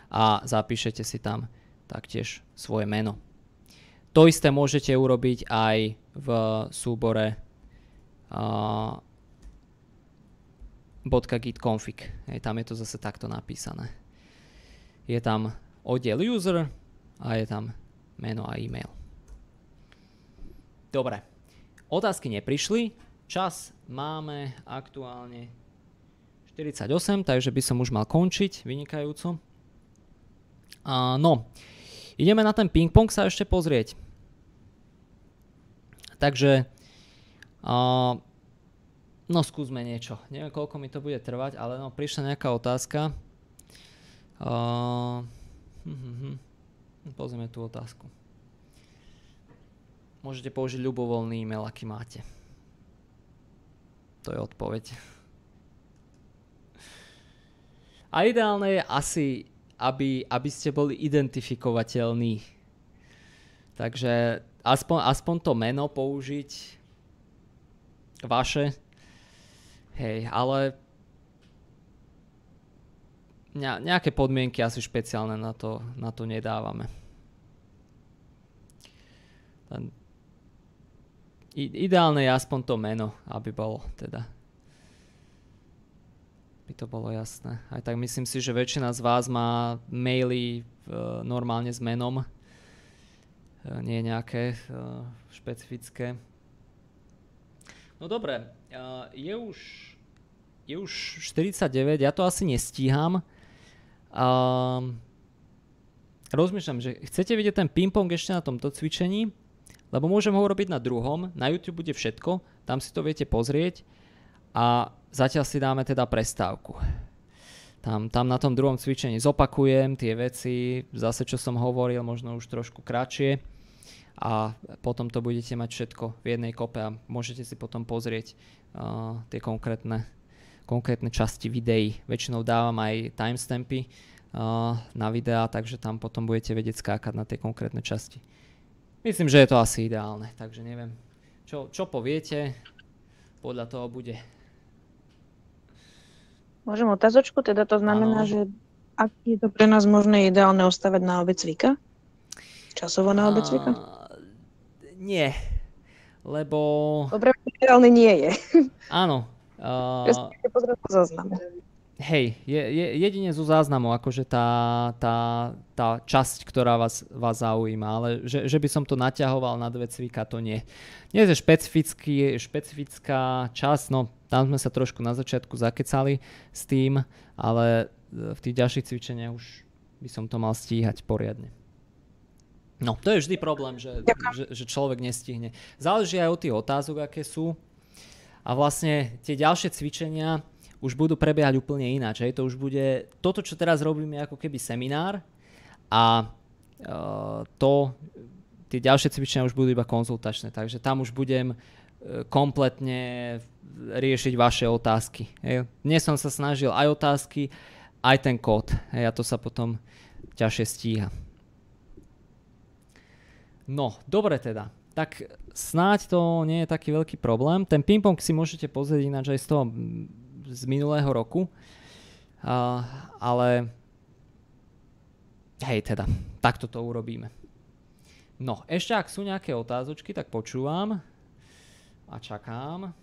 a zapíšete si tam taktiež svoje meno. To isté môžete urobiť aj v súbore uh, .gitconfig. Hej, tam je to zase takto napísané. Je tam oddiel user a je tam meno a e-mail. Dobre, otázky neprišli, čas máme aktuálne 48, takže by som už mal končiť, vynikajúco. A no, ideme na ten ping-pong sa ešte pozrieť. Takže uh, no skúsme niečo. Neviem, koľko mi to bude trvať, ale no, prišla nejaká otázka. Uh, hm, Pozrieme tú otázku. Môžete použiť ľubovoľný e-mail, aký máte. To je odpoveď. A ideálne je asi, aby, aby ste boli identifikovateľní. Takže aspoň, aspoň to meno použiť vaše, Hej, ale nejaké podmienky asi špeciálne na to, na to nedávame. Ideálne je aspoň to meno, aby bolo teda. By to bolo jasné. Aj tak myslím si, že väčšina z vás má maily uh, normálne s menom. Uh, nie nejaké uh, špecifické. No dobre, je už, je už 49, ja to asi nestíham. Um, rozmýšľam, že chcete vidieť ten ping-pong ešte na tomto cvičení, lebo môžem ho urobiť na druhom, na YouTube bude všetko, tam si to viete pozrieť a zatiaľ si dáme teda prestávku. Tam, tam na tom druhom cvičení zopakujem tie veci, zase čo som hovoril, možno už trošku kratšie a potom to budete mať všetko v jednej kope a môžete si potom pozrieť uh, tie konkrétne, konkrétne časti videí. Väčšinou dávam aj timestampy uh, na videá, takže tam potom budete vedieť skákať na tie konkrétne časti. Myslím, že je to asi ideálne, takže neviem. Čo, čo poviete, podľa toho bude. Môžem otázočku? Teda to znamená, ano. že ak je to pre nás možné ideálne ostavať na obe cvika? časovaná obecvika? Nie, lebo... Dobre, reálne nie je. Áno. Uh... ja pozrieť Hej, je, je, jedine zo záznamu, akože tá, tá, tá časť, ktorá vás, vás zaujíma, ale že, že by som to naťahoval na dve cvika, to nie. Nie je špecifický, špecifická časť, no tam sme sa trošku na začiatku zakecali s tým, ale v tých ďalších cvičeniach už by som to mal stíhať poriadne. No, to je vždy problém, že, že, že človek nestihne. Záleží aj od tých otázok, aké sú. A vlastne tie ďalšie cvičenia už budú prebiehať úplne ináč. Hej. To už bude, toto, čo teraz robíme, ako keby seminár a uh, to, tie ďalšie cvičenia už budú iba konzultačné. Takže tam už budem e, kompletne riešiť vaše otázky. Hej. Dnes som sa snažil aj otázky, aj ten kód. Hej, a to sa potom ťažšie stíha. No, dobre teda. Tak snáď to nie je taký veľký problém. Ten ping-pong si môžete pozrieť ináč aj z toho mm, z minulého roku. Uh, ale hej teda, takto to urobíme. No, ešte ak sú nejaké otázočky, tak počúvam a čakám.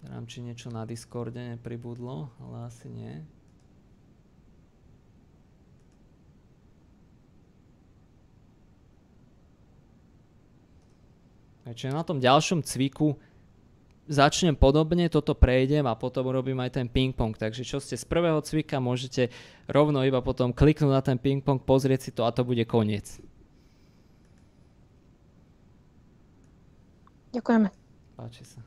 Neviem, či niečo na Discorde nepribudlo, ale asi nie. Čiže na tom ďalšom cviku začnem podobne, toto prejdem a potom urobím aj ten ping-pong. Takže čo ste z prvého cvika, môžete rovno iba potom kliknúť na ten ping-pong, pozrieť si to a to bude koniec. Ďakujeme. Páči sa.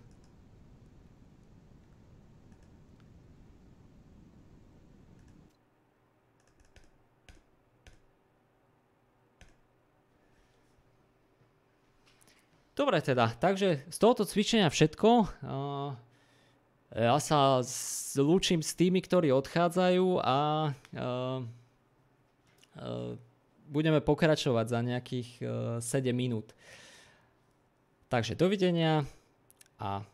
Dobre teda, takže z tohoto cvičenia všetko. Eh, ja sa zlúčim s tými, ktorí odchádzajú a eh, eh, budeme pokračovať za nejakých 7 minút. Takže dovidenia a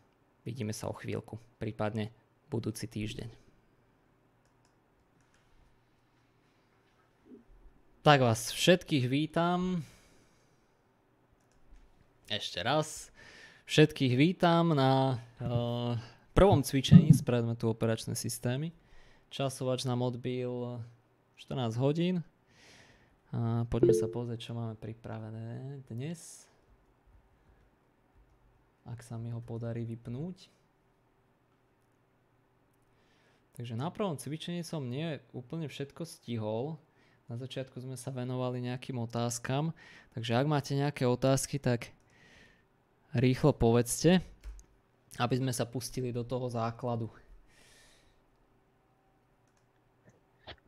vidíme sa o chvíľku, prípadne budúci týždeň. Tak vás všetkých vítam. Ešte raz. Všetkých vítam na uh, prvom cvičení z predmetu operačné systémy. Časovač nám odbil 14 hodín. A poďme sa pozrieť, čo máme pripravené dnes. Ak sa mi ho podarí vypnúť. Takže na prvom cvičení som nie úplne všetko stihol. Na začiatku sme sa venovali nejakým otázkam. Takže ak máte nejaké otázky, tak rýchlo povedzte, aby sme sa pustili do toho základu.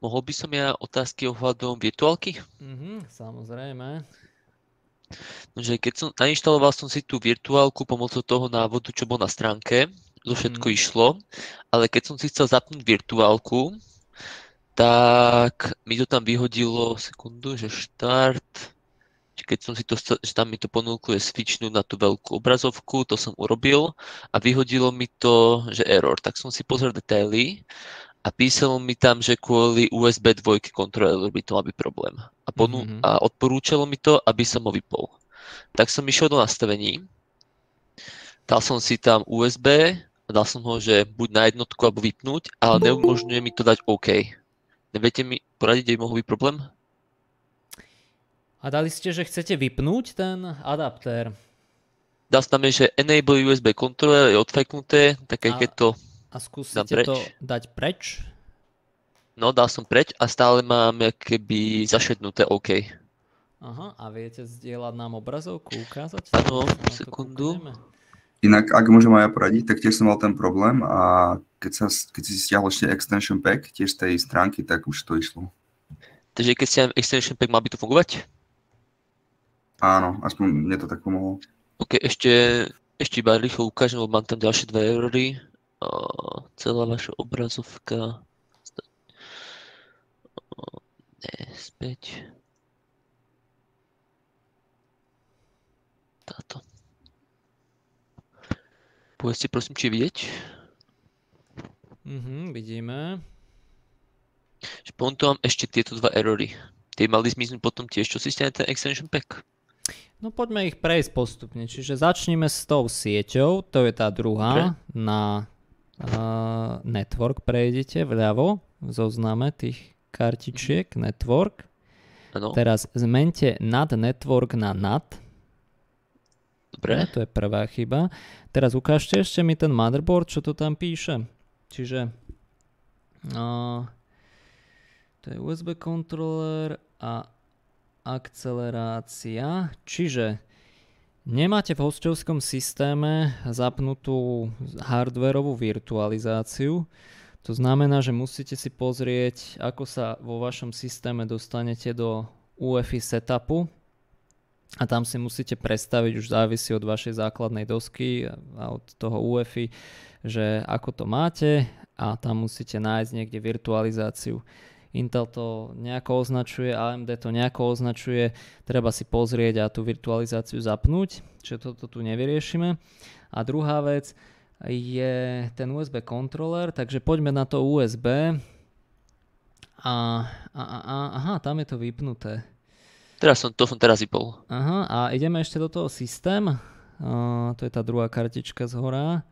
Mohol by som ja otázky ohľadom virtuálky? Mhm, samozrejme. Takže keď som, nainštaloval som si tú virtuálku pomocou toho návodu, čo bol na stránke, to všetko mm. išlo, ale keď som si chcel zapnúť virtuálku, tak mi to tam vyhodilo, sekundu, že štart, keď som si to, že tam mi to ponúkuje svičnú na tú veľkú obrazovku, to som urobil a vyhodilo mi to, že error. Tak som si pozrel detaily a písalo mi tam, že kvôli USB 2 kontroler by to mal byť problém. A, ponú- mm-hmm. a odporúčalo mi to, aby som ho vypol. Tak som išiel do nastavení, dal som si tam USB, a dal som ho, že buď na jednotku, alebo vypnúť, ale neumožňuje mi to dať OK. Viete mi poradiť, kde by mohol byť problém? A dali ste, že chcete vypnúť ten adaptér. Dá sa tam, že enable USB controller je odfeknuté, tak aj keď to A skúsite to dať preč? No, dal som preč a stále mám keby zašednuté OK. Aha, a viete zdieľať nám obrazovku, ukázať? Áno, sekundu. Inak, ak môžem aj ja poradiť, tak tiež som mal ten problém a keď, sa, keď si stiahol ešte extension pack tiež z tej stránky, tak už to išlo. Takže keď stiahnem extension pack, mal by to fungovať? Áno, aspoň mne to tak pomohlo. OK, ešte, ešte iba rýchlo ukážem, lebo mám tam ďalšie dve eury. Uh, celá vaša obrazovka. Uh, ne, späť. Táto. Povedzte prosím, či vidieť? Mhm, vidíme. Že Potom tu mám ešte tieto dva erory. Tie mali zmiznúť potom tiež, čo si stane ten extension pack. No poďme ich prejsť postupne. Čiže začneme s tou sieťou, to je tá druhá. Okay. Na uh, network prejdete vľavo v zozname tých kartičiek network. Ano. Teraz zmente nad network na nad. Dobre. No, to je prvá chyba. Teraz ukážte ešte mi ten motherboard, čo to tam píše. Čiže uh, to je USB kontroler a akcelerácia, čiže nemáte v hostovskom systéme zapnutú hardwareovú virtualizáciu, to znamená, že musíte si pozrieť, ako sa vo vašom systéme dostanete do UEFI setupu a tam si musíte predstaviť, už závisí od vašej základnej dosky a od toho UEFI, že ako to máte a tam musíte nájsť niekde virtualizáciu. Intel to nejako označuje, AMD to nejako označuje, treba si pozrieť a tú virtualizáciu zapnúť, čiže toto tu nevyriešime. A druhá vec je ten USB kontroler, takže poďme na to USB. A, a, a, aha, tam je to vypnuté. Teraz som, to som teraz zipol. Aha, a ideme ešte do toho systém. Uh, to je tá druhá kartička z hora.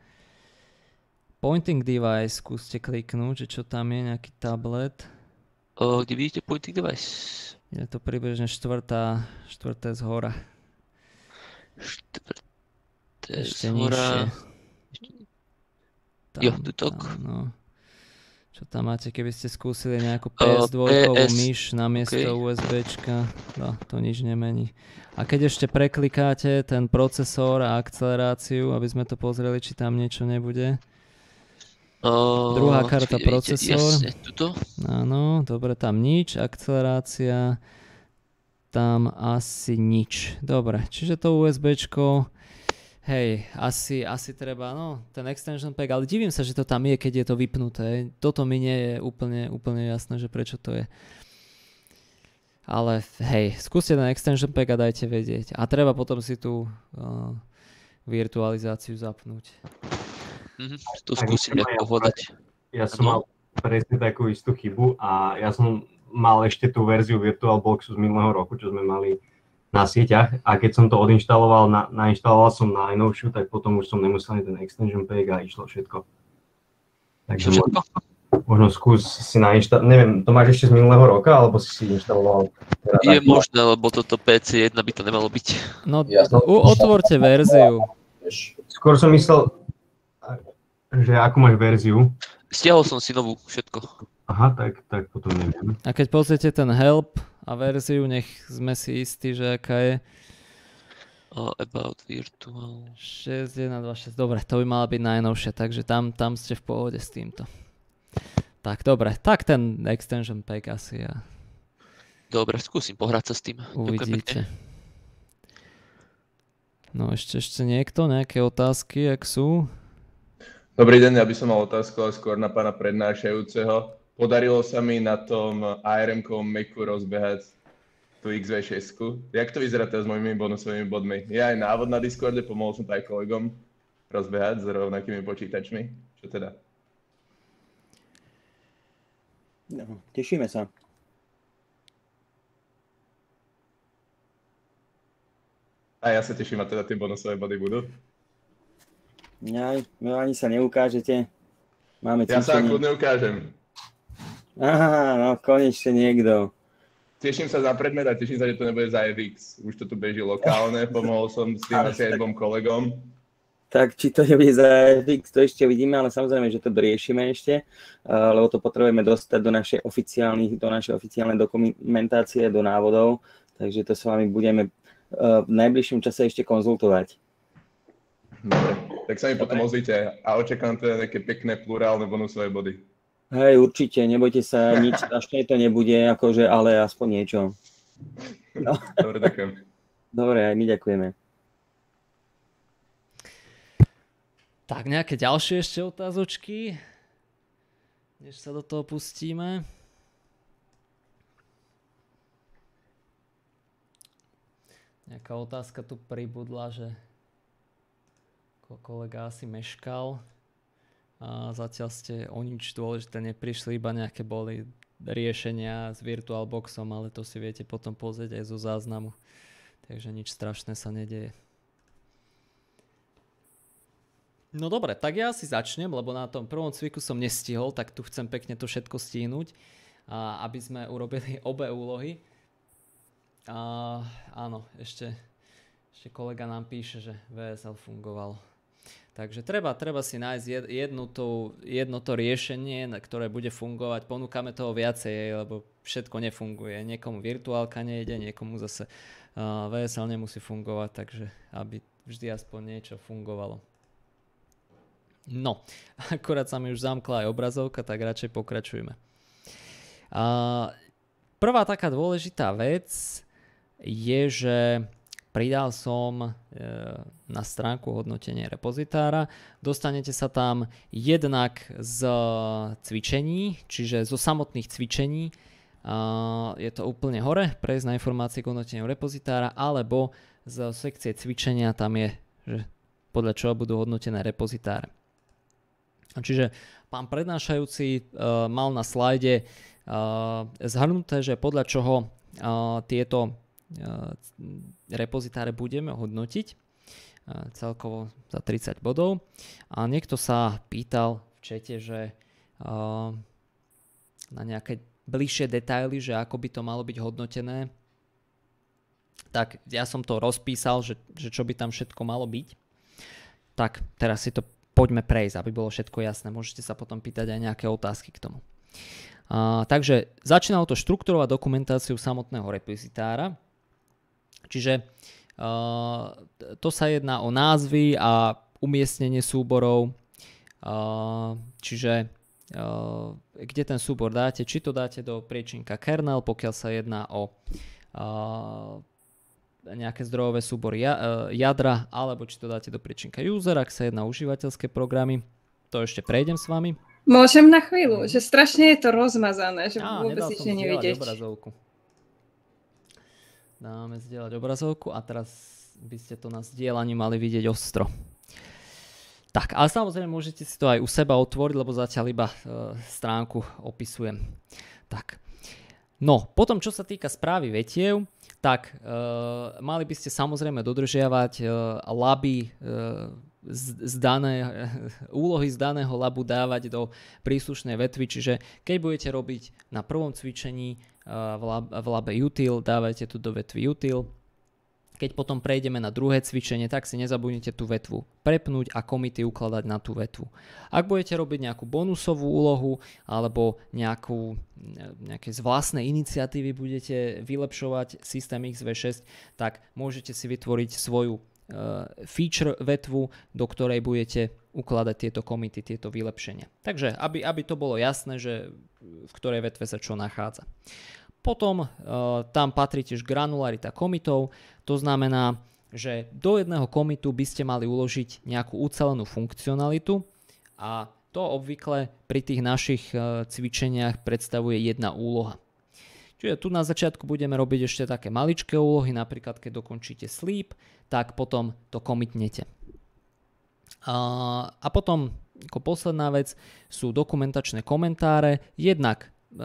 Pointing device, skúste kliknúť, že čo tam je, nejaký tablet. Kde vidíte Pointing Device? Je to približne štvrtá, štvrté z hora. Štvrté Ešte z hora. Tam, jo, tutok. Tam, no. Čo tam máte, keby ste skúsili nejakú PS2 e myš na miesto okay. USBčka, no, to nič nemení. A keď ešte preklikáte ten procesor a akceleráciu, aby sme to pozreli, či tam niečo nebude, Uh, Druhá karta procesor. Jasne, tuto? Áno, dobre, tam nič, akcelerácia, tam asi nič. Dobre, čiže to USBčko, hej, asi, asi treba, no, ten extension pack, ale divím sa, že to tam je, keď je to vypnuté. Toto mi nie je úplne, úplne jasné, že prečo to je. Ale hej, skúste ten extension pack a dajte vedieť. A treba potom si tú uh, virtualizáciu zapnúť. Mm-hmm. To skúsim ja povedať. Ja som no. mal presne takú istú chybu a ja som mal ešte tú verziu VirtualBoxu z minulého roku, čo sme mali na sieťach a keď som to odinštaloval, na, nainštaloval som na najnovšiu, tak potom už som nemusel ani ten extension pack a išlo všetko. Takže všetko? Možno skús si nainštalovať, neviem, to máš ešte z minulého roka, alebo si si inštaloval? Teda Je možné, lebo toto PC1 by to nemalo byť. No, Jasno. otvorte verziu. Skôr som myslel, že ako máš verziu? Stiahol som si novú, všetko. Aha, tak, tak potom neviem. A keď pozriete ten help a verziu, nech sme si istí, že aká je. Uh, about virtual... 6126, dobre, to by mala byť najnovšia, takže tam, tam ste v pohode s týmto. Tak, dobre, tak ten extension pack asi ja. Dobre, skúsim pohrať sa s tým. Uvidíte. No ešte, ešte niekto, nejaké otázky, ak sú? Dobrý deň, ja by som mal otázku, skôr na pána prednášajúceho. Podarilo sa mi na tom arm kom Macu rozbehať tú XV6. Jak to vyzerá teraz s mojimi bonusovými bodmi? Je aj návod na Discorde, pomohol som to aj kolegom rozbehať s rovnakými počítačmi. Čo teda? No, tešíme sa. A ja sa teším, a teda tie bonusové body budú. Aj, no ani sa neukážete. Máme ja sa akúd neukážem. Aha, no konečne niekto. Teším sa za predmet a teším sa, že to nebude za EVX. Už to tu beží lokálne, pomohol som s tým asi aj dvom kolegom. Tak či to nebude za FX, to ešte vidíme, ale samozrejme, že to riešime ešte, eh, lebo to potrebujeme dostať do našej oficiálnej, do našej oficiálnej dokumentácie, do návodov, takže to s vami budeme eh, v najbližšom čase ešte konzultovať. Dobre, tak sa mi Dobre. potom ozvite a očakám teda nejaké pekné plurálne bonusové body. Hej, určite, nebojte sa, nič strašné to nebude, akože, ale aspoň niečo. No. Dobre, ďakujem. Dobre, aj my ďakujeme. Tak, nejaké ďalšie ešte otázočky, než sa do toho pustíme. Nejaká otázka tu pribudla, že kolega asi meškal a zatiaľ ste o nič dôležité neprišli, iba nejaké boli riešenia s VirtualBoxom, ale to si viete potom pozrieť aj zo záznamu. Takže nič strašné sa nedeje. No dobre, tak ja si začnem, lebo na tom prvom cviku som nestihol, tak tu chcem pekne to všetko stínuť, a aby sme urobili obe úlohy. A, áno, ešte, ešte kolega nám píše, že VSL fungoval. Takže treba, treba si nájsť jedno to, jedno to riešenie, ktoré bude fungovať. Ponúkame toho viacej, lebo všetko nefunguje. Niekomu virtuálka nejde, niekomu zase uh, VSL nemusí fungovať, takže aby vždy aspoň niečo fungovalo. No, akurát sa mi už zamkla aj obrazovka, tak radšej pokračujme. Uh, prvá taká dôležitá vec je, že Pridal som e, na stránku hodnotenie repozitára. Dostanete sa tam jednak z cvičení, čiže zo samotných cvičení. Je to úplne hore, prejsť na informácie k hodnoteniu repozitára, alebo z sekcie cvičenia tam je, že podľa čoho budú hodnotené repozitáre. Čiže pán prednášajúci e, mal na slajde e, zhrnuté, že podľa čoho tieto repozitáre budeme hodnotiť celkovo za 30 bodov. A niekto sa pýtal v čete, že na nejaké bližšie detaily, že ako by to malo byť hodnotené, tak ja som to rozpísal, že, že čo by tam všetko malo byť. Tak teraz si to poďme prejsť, aby bolo všetko jasné. Môžete sa potom pýtať aj nejaké otázky k tomu. A, takže začínalo to štruktúrovať dokumentáciu samotného repozitára, Čiže eh, to sa jedná o názvy a umiestnenie súborov, eh, čiže eh, kde ten súbor dáte, či to dáte do priečinka kernel, pokiaľ sa jedná o nejaké zdrojové súbory jadra, alebo či to dáte do priečinka user, ak sa jedná o užívateľské programy. To ešte prejdem s vami. Môžem na chvíľu, že strašne je to rozmazané, že Á, vôbec nič nevidieť. Obrazovku. Dáme zdieľať obrazovku a teraz by ste to na zdieľaní mali vidieť ostro. Tak, ale samozrejme môžete si to aj u seba otvoriť, lebo zatiaľ iba e, stránku opisujem. Tak. No, potom čo sa týka správy vetiev, tak e, mali by ste samozrejme dodržiavať e, laby e, z, z dané, úlohy z daného labu dávať do príslušnej vetvy, čiže keď budete robiť na prvom cvičení v, lab, v labe util, dávajte tu do vetvy util. Keď potom prejdeme na druhé cvičenie, tak si nezabudnite tú vetvu prepnúť a komity ukladať na tú vetvu. Ak budete robiť nejakú bonusovú úlohu alebo nejakú, nejaké z vlastnej iniciatívy budete vylepšovať systém XV6, tak môžete si vytvoriť svoju e, feature vetvu, do ktorej budete ukladať tieto komity, tieto vylepšenia. Takže aby, aby to bolo jasné, že v ktorej vetve sa čo nachádza. Potom e, tam patrí tiež granularita komitov, to znamená, že do jedného komitu by ste mali uložiť nejakú ucelenú funkcionalitu a to obvykle pri tých našich e, cvičeniach predstavuje jedna úloha. Čiže tu na začiatku budeme robiť ešte také maličké úlohy, napríklad keď dokončíte sleep, tak potom to komitnete. A potom ako posledná vec sú dokumentačné komentáre, jednak Eh,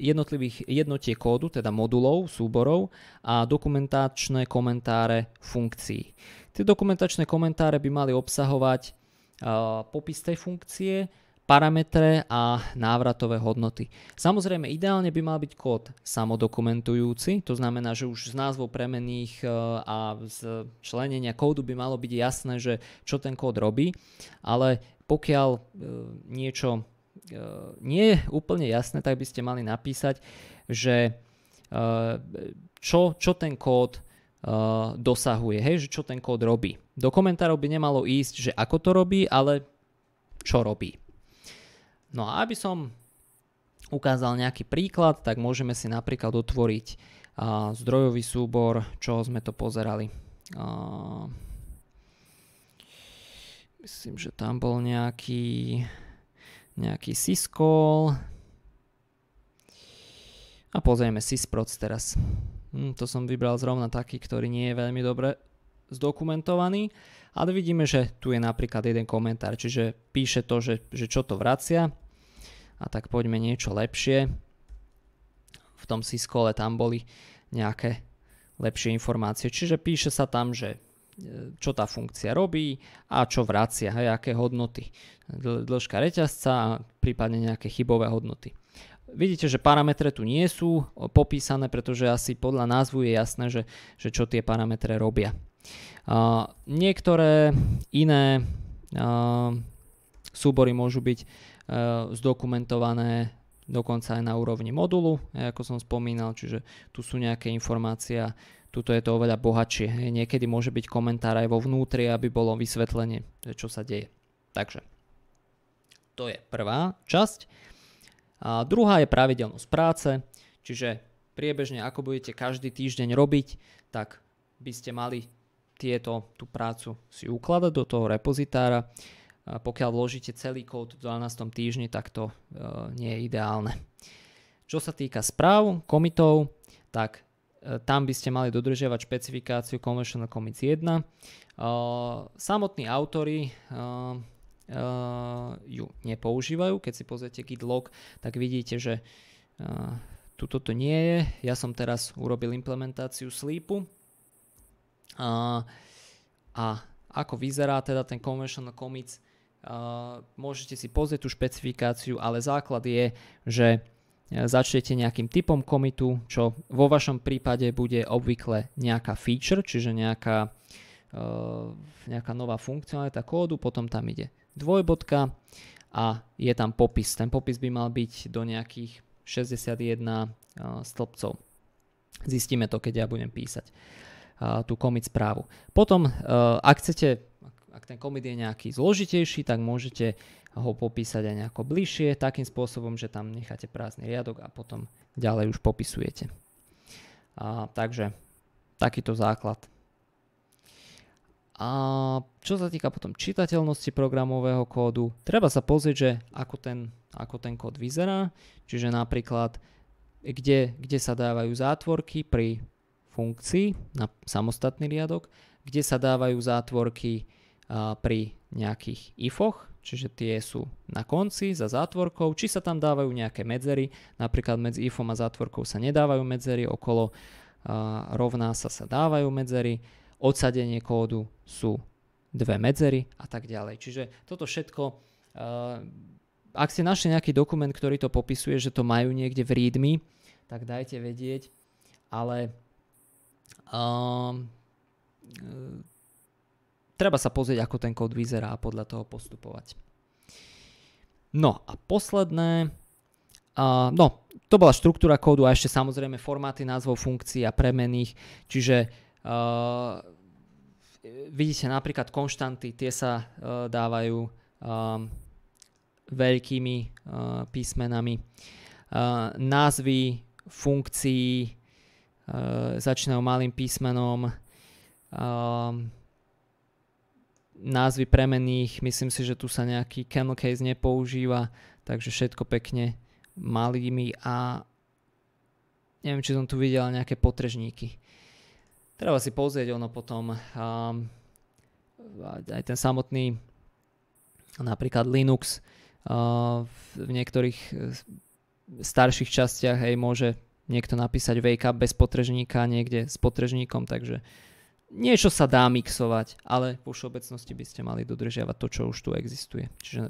jednotlivých jednotie kódu, teda modulov, súborov a dokumentačné komentáre funkcií. Tie dokumentačné komentáre by mali obsahovať eh, popis tej funkcie, parametre a návratové hodnoty. Samozrejme, ideálne by mal byť kód samodokumentujúci, to znamená, že už z názvou premených eh, a z členenia kódu by malo byť jasné, že čo ten kód robí, ale pokiaľ niečo Eh, nie je úplne jasné, tak by ste mali napísať, že eh, čo, čo ten kód eh, dosahuje, hej, že čo ten kód robí. Do komentárov by nemalo ísť, že ako to robí, ale čo robí. No a aby som ukázal nejaký príklad, tak môžeme si napríklad otvoriť uh, zdrojový súbor, čo sme to pozerali. Uh, myslím, že tam bol nejaký nejaký syscall a pozrieme sysproc teraz. Hm, to som vybral zrovna taký, ktorý nie je veľmi dobre zdokumentovaný, ale vidíme, že tu je napríklad jeden komentár, čiže píše to, že, že čo to vracia a tak poďme niečo lepšie. V tom syskole tam boli nejaké lepšie informácie, čiže píše sa tam, že E, čo tá funkcia robí a čo vracia, hej, aké hodnoty. Dĺžka reťazca a prípadne nejaké chybové hodnoty. Vidíte, že parametre tu nie sú popísané, pretože asi podľa názvu je jasné, že, že čo tie parametre robia. Uh, niektoré iné uh, súbory môžu byť uh, zdokumentované dokonca aj na úrovni modulu, ako som spomínal, čiže tu sú nejaké informácia Tuto je to oveľa bohatšie. Hej. Niekedy môže byť komentár aj vo vnútri, aby bolo vysvetlenie, čo sa deje. Takže to je prvá časť. A druhá je pravidelnosť práce, čiže priebežne ako budete každý týždeň robiť, tak by ste mali tieto, tú prácu si ukladať do toho repozitára. A pokiaľ vložíte celý kód v 12. týždni, tak to e, nie je ideálne. Čo sa týka správ, komitov, tak E, tam by ste mali dodržiavať špecifikáciu Conventional Commits 1. E, samotní autory e, ju nepoužívajú. Keď si pozriete git log, tak vidíte, že tuto to nie je. Ja som teraz urobil implementáciu sleepu. A, ako vyzerá teda ten conventional commits, môžete si pozrieť tú špecifikáciu, ale základ je, že E, začnete nejakým typom komitu, čo vo vašom prípade bude obvykle nejaká feature, čiže nejaká, e, nejaká nová funkcionalita kódu, potom tam ide dvojbodka a je tam popis. Ten popis by mal byť do nejakých 61 e, stĺpcov. Zistíme to, keď ja budem písať tú commit správu. Potom, ak chcete, ak ten commit je nejaký zložitejší, tak môžete ho popísať aj nejako bližšie, takým spôsobom, že tam necháte prázdny riadok a potom ďalej už popisujete. A, takže takýto základ. A čo sa týka potom čitateľnosti programového kódu, treba sa pozrieť, že ako ten, ako ten kód vyzerá, čiže napríklad kde, kde sa dávajú zátvorky pri funkcii na samostatný riadok, kde sa dávajú zátvorky a, pri nejakých ifoch čiže tie sú na konci za zátvorkou, či sa tam dávajú nejaké medzery, napríklad medzi ifom a zátvorkou sa nedávajú medzery, okolo a, rovná sa sa dávajú medzery, odsadenie kódu sú dve medzery a tak ďalej. Čiže toto všetko, a, ak ste našli nejaký dokument, ktorý to popisuje, že to majú niekde v readme, tak dajte vedieť, ale um, treba sa pozrieť, ako ten kód vyzerá a podľa toho postupovať. No a posledné, uh, no to bola štruktúra kódu a ešte samozrejme formáty názvov funkcií a premených, čiže uh, vidíte napríklad konštanty, tie sa uh, dávajú um, veľkými uh, písmenami. Uh, názvy funkcií uh, začínajú malým písmenom. Um, názvy premených, myslím si, že tu sa nejaký camel case nepoužíva, takže všetko pekne malými a neviem, či som tu videl nejaké potrežníky. Treba si pozrieť ono potom um, aj ten samotný napríklad Linux uh, v niektorých uh, starších častiach hej, môže niekto napísať wake up bez potržníka, niekde s potrežníkom, takže uh, niečo sa dá mixovať, ale vo všeobecnosti by ste mali dodržiavať to, čo už tu existuje. Čiže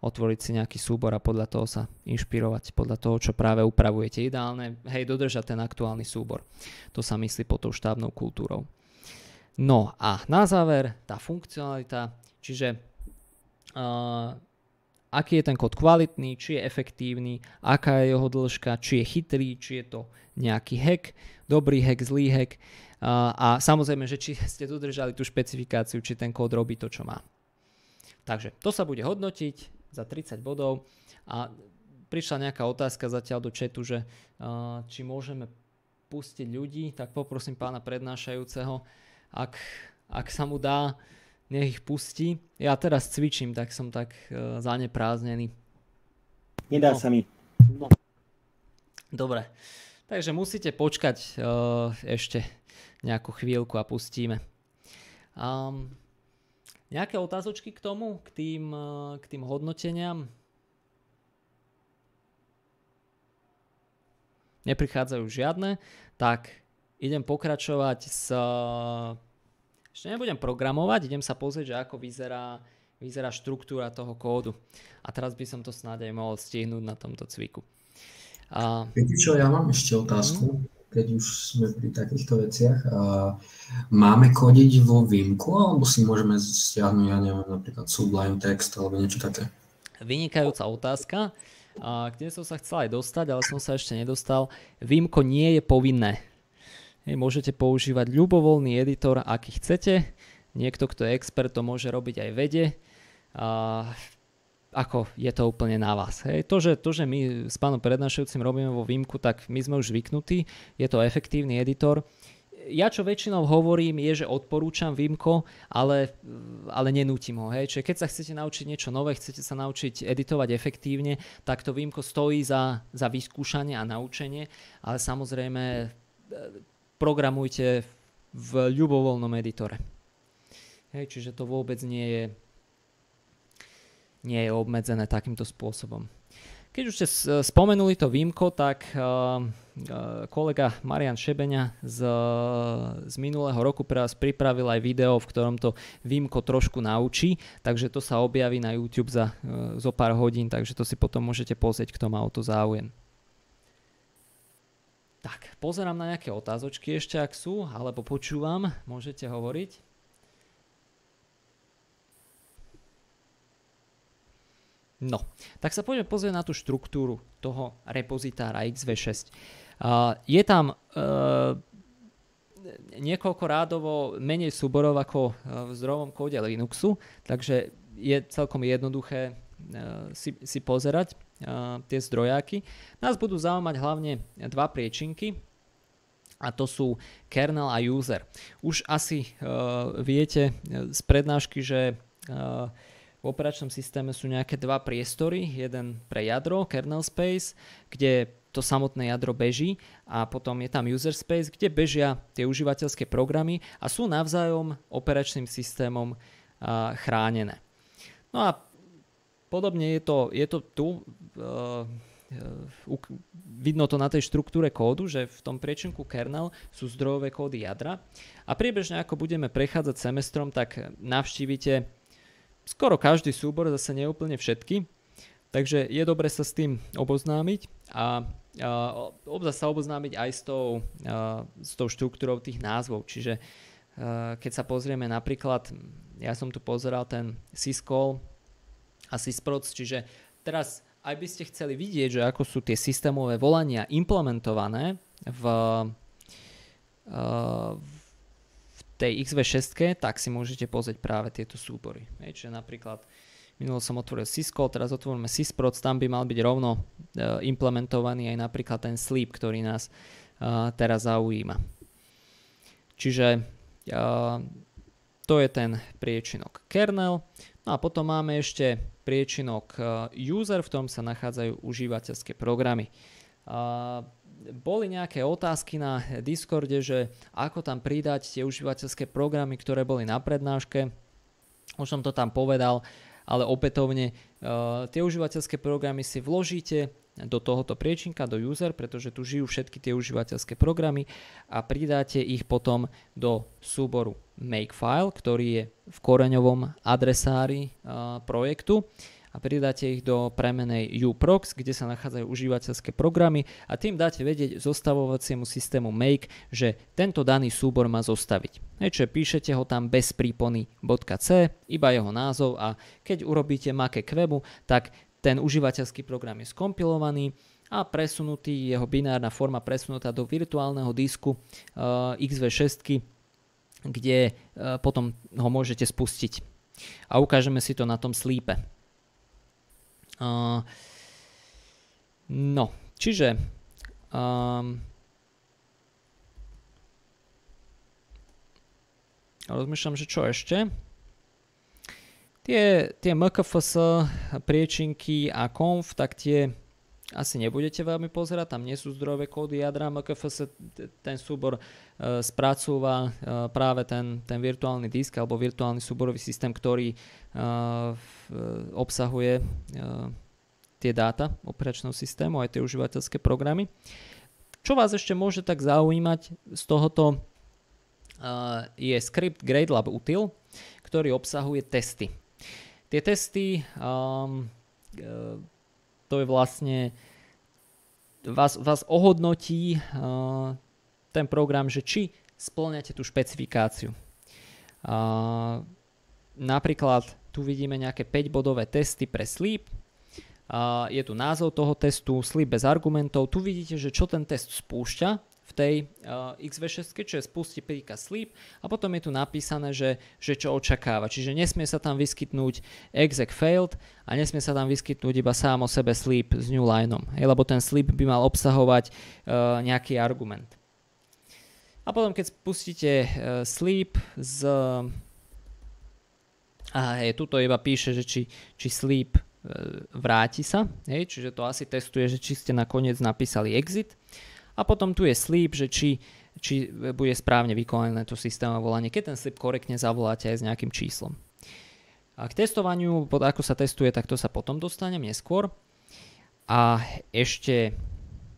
otvoriť si nejaký súbor a podľa toho sa inšpirovať, podľa toho, čo práve upravujete. Ideálne, hej, dodržať ten aktuálny súbor. To sa myslí pod tou štávnou kultúrou. No a na záver tá funkcionalita, čiže uh, aký je ten kód kvalitný, či je efektívny, aká je jeho dĺžka, či je chytrý, či je to nejaký hack, dobrý hack, zlý hack a samozrejme, že či ste dodržali tú špecifikáciu, či ten kód robí to, čo má. Takže to sa bude hodnotiť za 30 bodov a prišla nejaká otázka zatiaľ do četu, že či môžeme pustiť ľudí, tak poprosím pána prednášajúceho, ak, ak sa mu dá, nech ich pustí. Ja teraz cvičím, tak som tak e, zanepráznený. Nedá no. sa mi. No. Dobre, takže musíte počkať uh, ešte nejakú chvíľku a pustíme. Um, nejaké otázočky k tomu, k tým, eh, k tým hodnoteniam? Neprichádzajú žiadne, tak idem pokračovať s... Ešte nebudem programovať, idem sa pozrieť, že ako vyzerá, vyzerá štruktúra toho kódu. A teraz by som to snáď aj mohol stihnúť na tomto cviku. A... Viete čo, ja mám ešte otázku. Mm keď už sme pri takýchto veciach. A máme kodiť vo Vimku, alebo si môžeme stiahnuť, ja neviem, napríklad Sublime Text alebo niečo také? Vynikajúca otázka, kde som sa chcel aj dostať, ale som sa ešte nedostal. Vimko nie je povinné. Môžete používať ľubovoľný editor, aký chcete. Niekto, kto je expert, to môže robiť aj vede ako je to úplne na vás. Hej. To, že, to, že my s pánom prednášajúcim robíme vo výmku, tak my sme už zvyknutí, je to efektívny editor. Ja čo väčšinou hovorím je, že odporúčam výmko, ale, ale nenútim ho. Hej. Čiže keď sa chcete naučiť niečo nové, chcete sa naučiť editovať efektívne, tak to výmko stojí za, za vyskúšanie a naučenie, ale samozrejme e, programujte v ľubovoľnom editore. Hej, čiže to vôbec nie je nie je obmedzené takýmto spôsobom. Keď už ste e, spomenuli to výmko, tak e, e, kolega Marian Šebeňa z, z minulého roku pre vás pripravil aj video, v ktorom to výmko trošku naučí, takže to sa objaví na YouTube za zo pár hodín, takže to si potom môžete pozrieť, kto má o to záujem. Tak, pozerám na nejaké otázočky ešte, ak sú, alebo počúvam, môžete hovoriť. No, tak sa poďme pozrieť na tú štruktúru toho repozitára XV6. Uh, je tam uh, niekoľko rádovo menej súborov ako e, v zdrovom kóde Linuxu, takže je celkom jednoduché e, si, si pozerať tie zdrojáky. Nás budú zaujímať hlavne dva priečinky, a to sú kernel a user. Už asi uh, viete z prednášky, že uh, v operačnom systéme sú nejaké dva priestory, jeden pre jadro, kernel space, kde to samotné jadro beží a potom je tam user space, kde bežia tie užívateľské programy a sú navzájom operačným systémom a, chránené. No a podobne je to, je to tu, uh, uh, vidno to na tej štruktúre kódu, že v tom priečinku kernel sú zdrojové kódy jadra a priebežne ako budeme prechádzať semestrom, tak navštívite skoro každý súbor, zase neúplne všetky. Takže je dobre sa s tým oboznámiť a uh, obzá sa oboznámiť aj s tou, uh, s tou štruktúrou tých názvov. Čiže uh, keď sa pozrieme napríklad, ja som tu pozeral ten syscall a sysproc, čiže teraz aj by ste chceli vidieť, že ako sú tie systémové volania implementované v, uh, v tej XV6, tak si môžete pozrieť práve tieto súbory. Hej, čiže napríklad minulo som otvoril Cisco, teraz otvoríme Sysproc, tam by mal byť rovno e, implementovaný aj napríklad ten sleep, ktorý nás e, teraz zaujíma. Čiže e, to je ten priečinok kernel. No a potom máme ešte priečinok e, user, v ktorom sa nachádzajú užívateľské programy boli nejaké otázky na Discorde, že ako tam pridať tie užívateľské programy, ktoré boli na prednáške. Už som to tam povedal, ale opätovne e, tie užívateľské programy si vložíte do tohoto priečinka, do user, pretože tu žijú všetky tie užívateľské programy a pridáte ich potom do súboru makefile, ktorý je v koreňovom adresári e, projektu a pridáte ich do premenej uprox, kde sa nachádzajú užívateľské programy a tým dáte vedieť zostavovaciemu systému make, že tento daný súbor má zostaviť. čiže píšete ho tam bez prípony .c, iba jeho názov a keď urobíte make k webu, tak ten užívateľský program je skompilovaný, a presunutý, jeho binárna forma presunutá do virtuálneho disku uh, eh, XV6, kde uh, potom ho môžete spustiť. A ukážeme si to na tom slípe. Uh, no, čiže... Um, rozmýšľam, že čo ešte. Tie, tie MKFS priečinky a konf, tak tie asi nebudete veľmi pozerať, tam nie sú zdrojové kódy jadra, MKFS ten súbor e, spracúva e, práve ten, ten virtuálny disk alebo virtuálny súborový systém, ktorý e, e obsahuje e, tie dáta operačného systému, aj tie užívateľské programy. Čo vás ešte môže tak zaujímať z tohoto e, je skript GradeLab util, ktorý obsahuje testy. Tie testy um, to je vlastne vás, vás ohodnotí uh, ten program, že či splňate tú špecifikáciu. Uh, napríklad tu vidíme nejaké 5-bodové testy pre sleep. Uh, je tu názov toho testu, sleep bez argumentov. Tu vidíte, že čo ten test spúšťa v tej uh, XV6, čiže spustí príkaz sleep a potom je tu napísané, že, že čo očakáva. Čiže nesmie sa tam vyskytnúť exec failed a nesmie sa tam vyskytnúť iba sám o sebe sleep s new lineom, hej, lebo ten sleep by mal obsahovať uh, nejaký argument. A potom keď spustíte uh, sleep z... Uh, a hej, tuto iba píše, že či, či sleep eh, vráti sa, hej, čiže to asi testuje, že či ste nakoniec napísali exit a potom tu je sleep, že či, či bude správne vykonané to systémové volanie, keď ten sleep korektne zavoláte aj s nejakým číslom. A k testovaniu, ako sa testuje, tak to sa potom dostanem neskôr. A ešte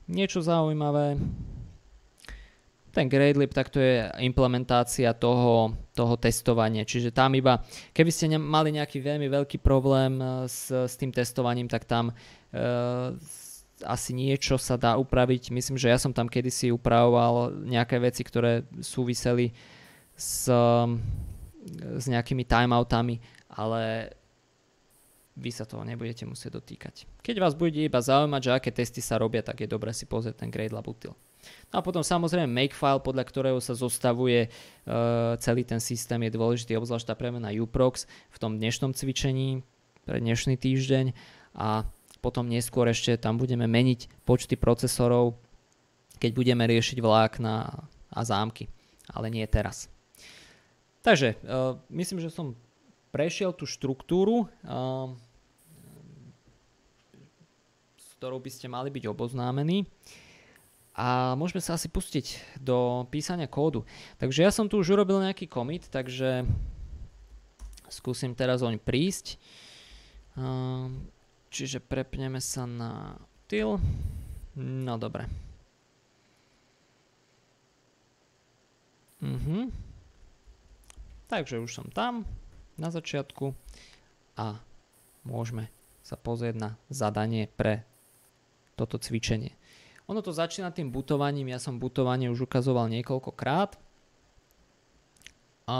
niečo zaujímavé. Ten Gradlib, tak to je implementácia toho, toho testovania. Čiže tam iba, keby ste mali nejaký veľmi veľký problém eh, s, s tým testovaním, tak tam eh, asi niečo sa dá upraviť. Myslím, že ja som tam kedysi upravoval nejaké veci, ktoré súviseli s, s nejakými timeoutami, ale vy sa toho nebudete musieť dotýkať. Keď vás bude iba zaujímať, že aké testy sa robia, tak je dobré si pozrieť ten Grade Lab Util. No a potom samozrejme makefile, podľa ktorého sa zostavuje e, celý ten systém, je dôležitý, obzvlášť tá premena UPROX v tom dnešnom cvičení pre dnešný týždeň a potom neskôr ešte tam budeme meniť počty procesorov, keď budeme riešiť vlákna a zámky, ale nie teraz. Takže, uh, myslím, že som prešiel tú štruktúru, uh, s ktorou by ste mali byť oboznámení. A môžeme sa asi pustiť do písania kódu. Takže ja som tu už urobil nejaký commit, takže skúsim teraz oň prísť. Ehm, Čiže prepneme sa na til. No dobre. Mhm. Takže už som tam na začiatku a môžeme sa pozrieť na zadanie pre toto cvičenie. Ono to začína tým butovaním, ja som butovanie už ukazoval niekoľkokrát a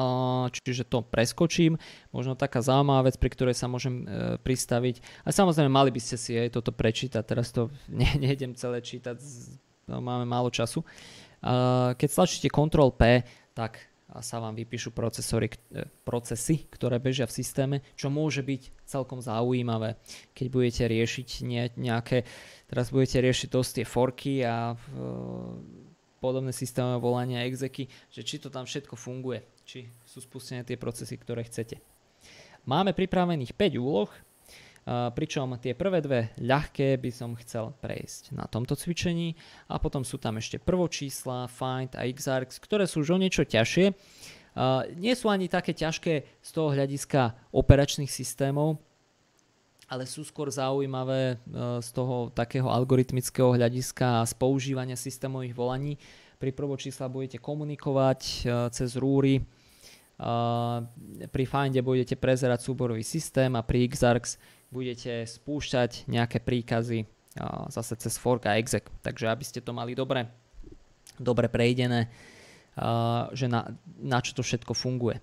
čiže to preskočím. Možno taká zaujímavá vec, pri ktorej sa môžem e, pristaviť. A samozrejme, mali by ste si aj toto prečítať, teraz to ne, nejdem celé čítať, no, máme málo času. E, keď stlačíte Ctrl P, tak sa vám vypíšu procesory, e, procesy, ktoré bežia v systéme, čo môže byť celkom zaujímavé, keď budete riešiť nie, nejaké, teraz budete riešiť dosť tie forky a e, podobné systémové volania exeky, že či to tam všetko funguje či sú spustené tie procesy, ktoré chcete. Máme pripravených 5 úloh, pričom tie prvé dve ľahké by som chcel prejsť na tomto cvičení a potom sú tam ešte prvočísla, find a xargs, ktoré sú už o niečo ťažšie. Nie sú ani také ťažké z toho hľadiska operačných systémov, ale sú skôr zaujímavé e, z toho takého algoritmického hľadiska a z používania systémových volaní. Pri prvočísla budete komunikovať e, cez rúry, pri Finde budete prezerať súborový systém a pri XARX budete spúšťať nejaké príkazy zase cez fork a exec. Takže aby ste to mali dobre, dobre prejdené, že na, na čo to všetko funguje.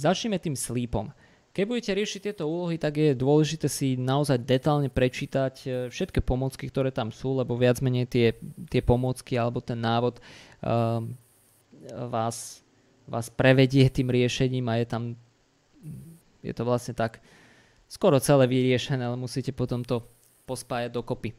Začneme tým sleepom. Keď budete riešiť tieto úlohy, tak je dôležité si naozaj detálne prečítať e, všetky pomocky, ktoré tam sú, lebo viac menej tie, tie pomocky alebo ten návod e, vás vás prevedie tým riešením a je tam, je to vlastne tak skoro celé vyriešené, ale musíte potom to pospájať dokopy.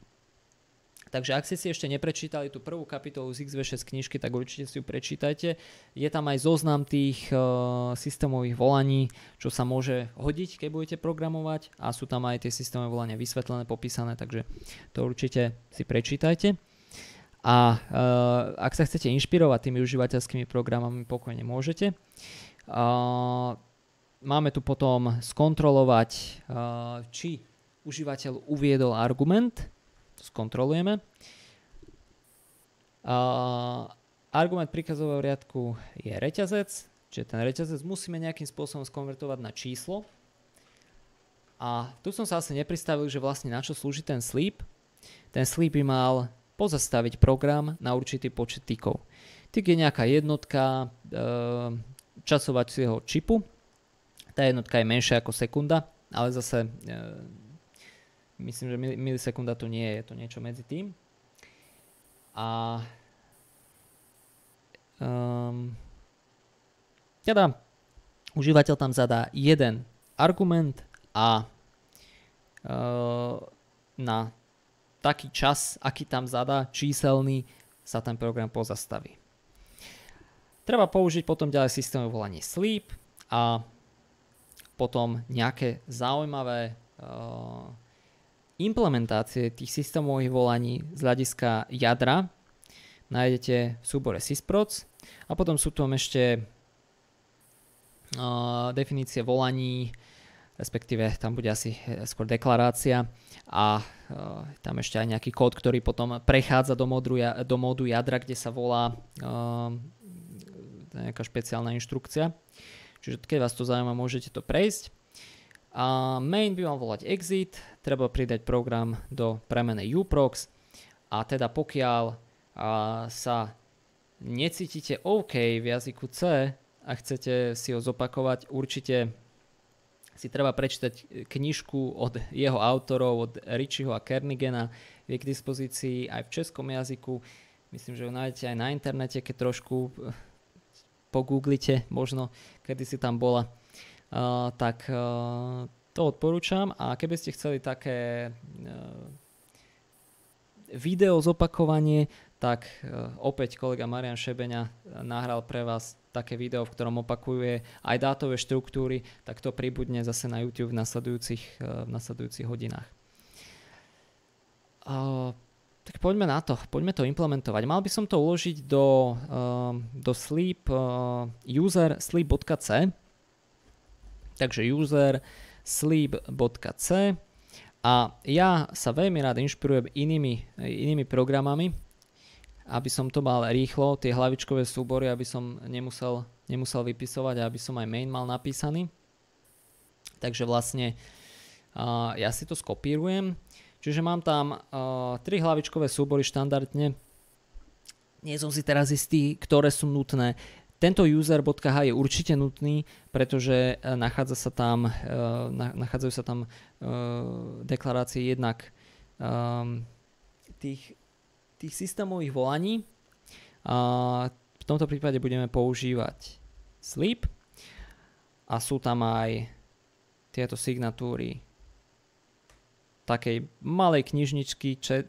Takže ak ste si ešte neprečítali tú prvú kapitolu z XV6 knižky, tak určite si ju prečítajte. Je tam aj zoznam tých uh, systémových volaní, čo sa môže hodiť, keď budete programovať a sú tam aj tie systémové volania vysvetlené, popísané, takže to určite si prečítajte. A uh, ak sa chcete inšpirovať tými užívateľskými programami, pokojne môžete. Uh, máme tu potom skontrolovať, uh, či užívateľ uviedol argument. Skontrolujeme. Uh, argument príkazového riadku je reťazec, čiže ten reťazec musíme nejakým spôsobom skonvertovať na číslo. A tu som sa asi nepristavil, že vlastne na čo slúži ten sleep. Ten sleep by mal pozastaviť program na určitý počet tykov. Tyk je nejaká jednotka e, časovacieho čipu. Tá jednotka je menšia ako sekunda, ale zase e, myslím, že milisekunda to nie je, je to niečo medzi tým. A e, teda užívateľ tam zadá jeden argument a e, na taký čas, aký tam zadá, číselný, sa ten program pozastaví. Treba použiť potom ďalej systémové volanie sleep a potom nejaké zaujímavé uh, implementácie tých systémových volaní z hľadiska jadra nájdete v súbore sysproc a potom sú tam ešte uh, definície volaní respektíve tam bude asi e, skôr deklarácia a e, tam ešte aj nejaký kód, ktorý potom prechádza do modru, do módu jadra, kde sa volá e, nejaká špeciálna inštrukcia. Čiže keď vás to zaujíma, môžete to prejsť. A main by mal volať exit, treba pridať program do premene uprox a teda pokiaľ a, sa necítite OK v jazyku C a chcete si ho zopakovať, určite si treba prečítať e, knižku od jeho autorov, od Richieho a Kernigena. Je k dispozícii aj v českom jazyku. Myslím, že ju nájdete aj na internete, keď trošku e, pogooglite, možno kedy si tam bola. Uh, tak uh, to odporúčam a keby ste chceli také uh, video zopakovanie, tak opäť kolega Marian Šebeňa nahral pre vás také video, v ktorom opakuje aj dátové štruktúry, tak to pribudne zase na YouTube v nasledujúcich, eh, v nasledujúcich hodinách. Eh, tak poďme na to, poďme to implementovať. Mal by som to uložiť do, eh, do sleep user sleep.c takže user sleep.c a ja sa veľmi rád inšpirujem inými, inými programami, aby som to mal rýchlo, tie hlavičkové súbory, aby som nemusel, nemusel vypisovať a aby som aj main mal napísaný. Takže vlastne uh, ja si to skopírujem. Čiže mám tam uh, tri hlavičkové súbory štandardne. Nie som si teraz istý, ktoré sú nutné. Tento user.h je určite nutný, pretože e, nachádza sa tam, uh, nachádzajú sa tam uh, deklarácie jednak um, tých tých systémových volaní. A v tomto prípade budeme používať sleep a sú tam aj tieto signatúry takej malej knižničky c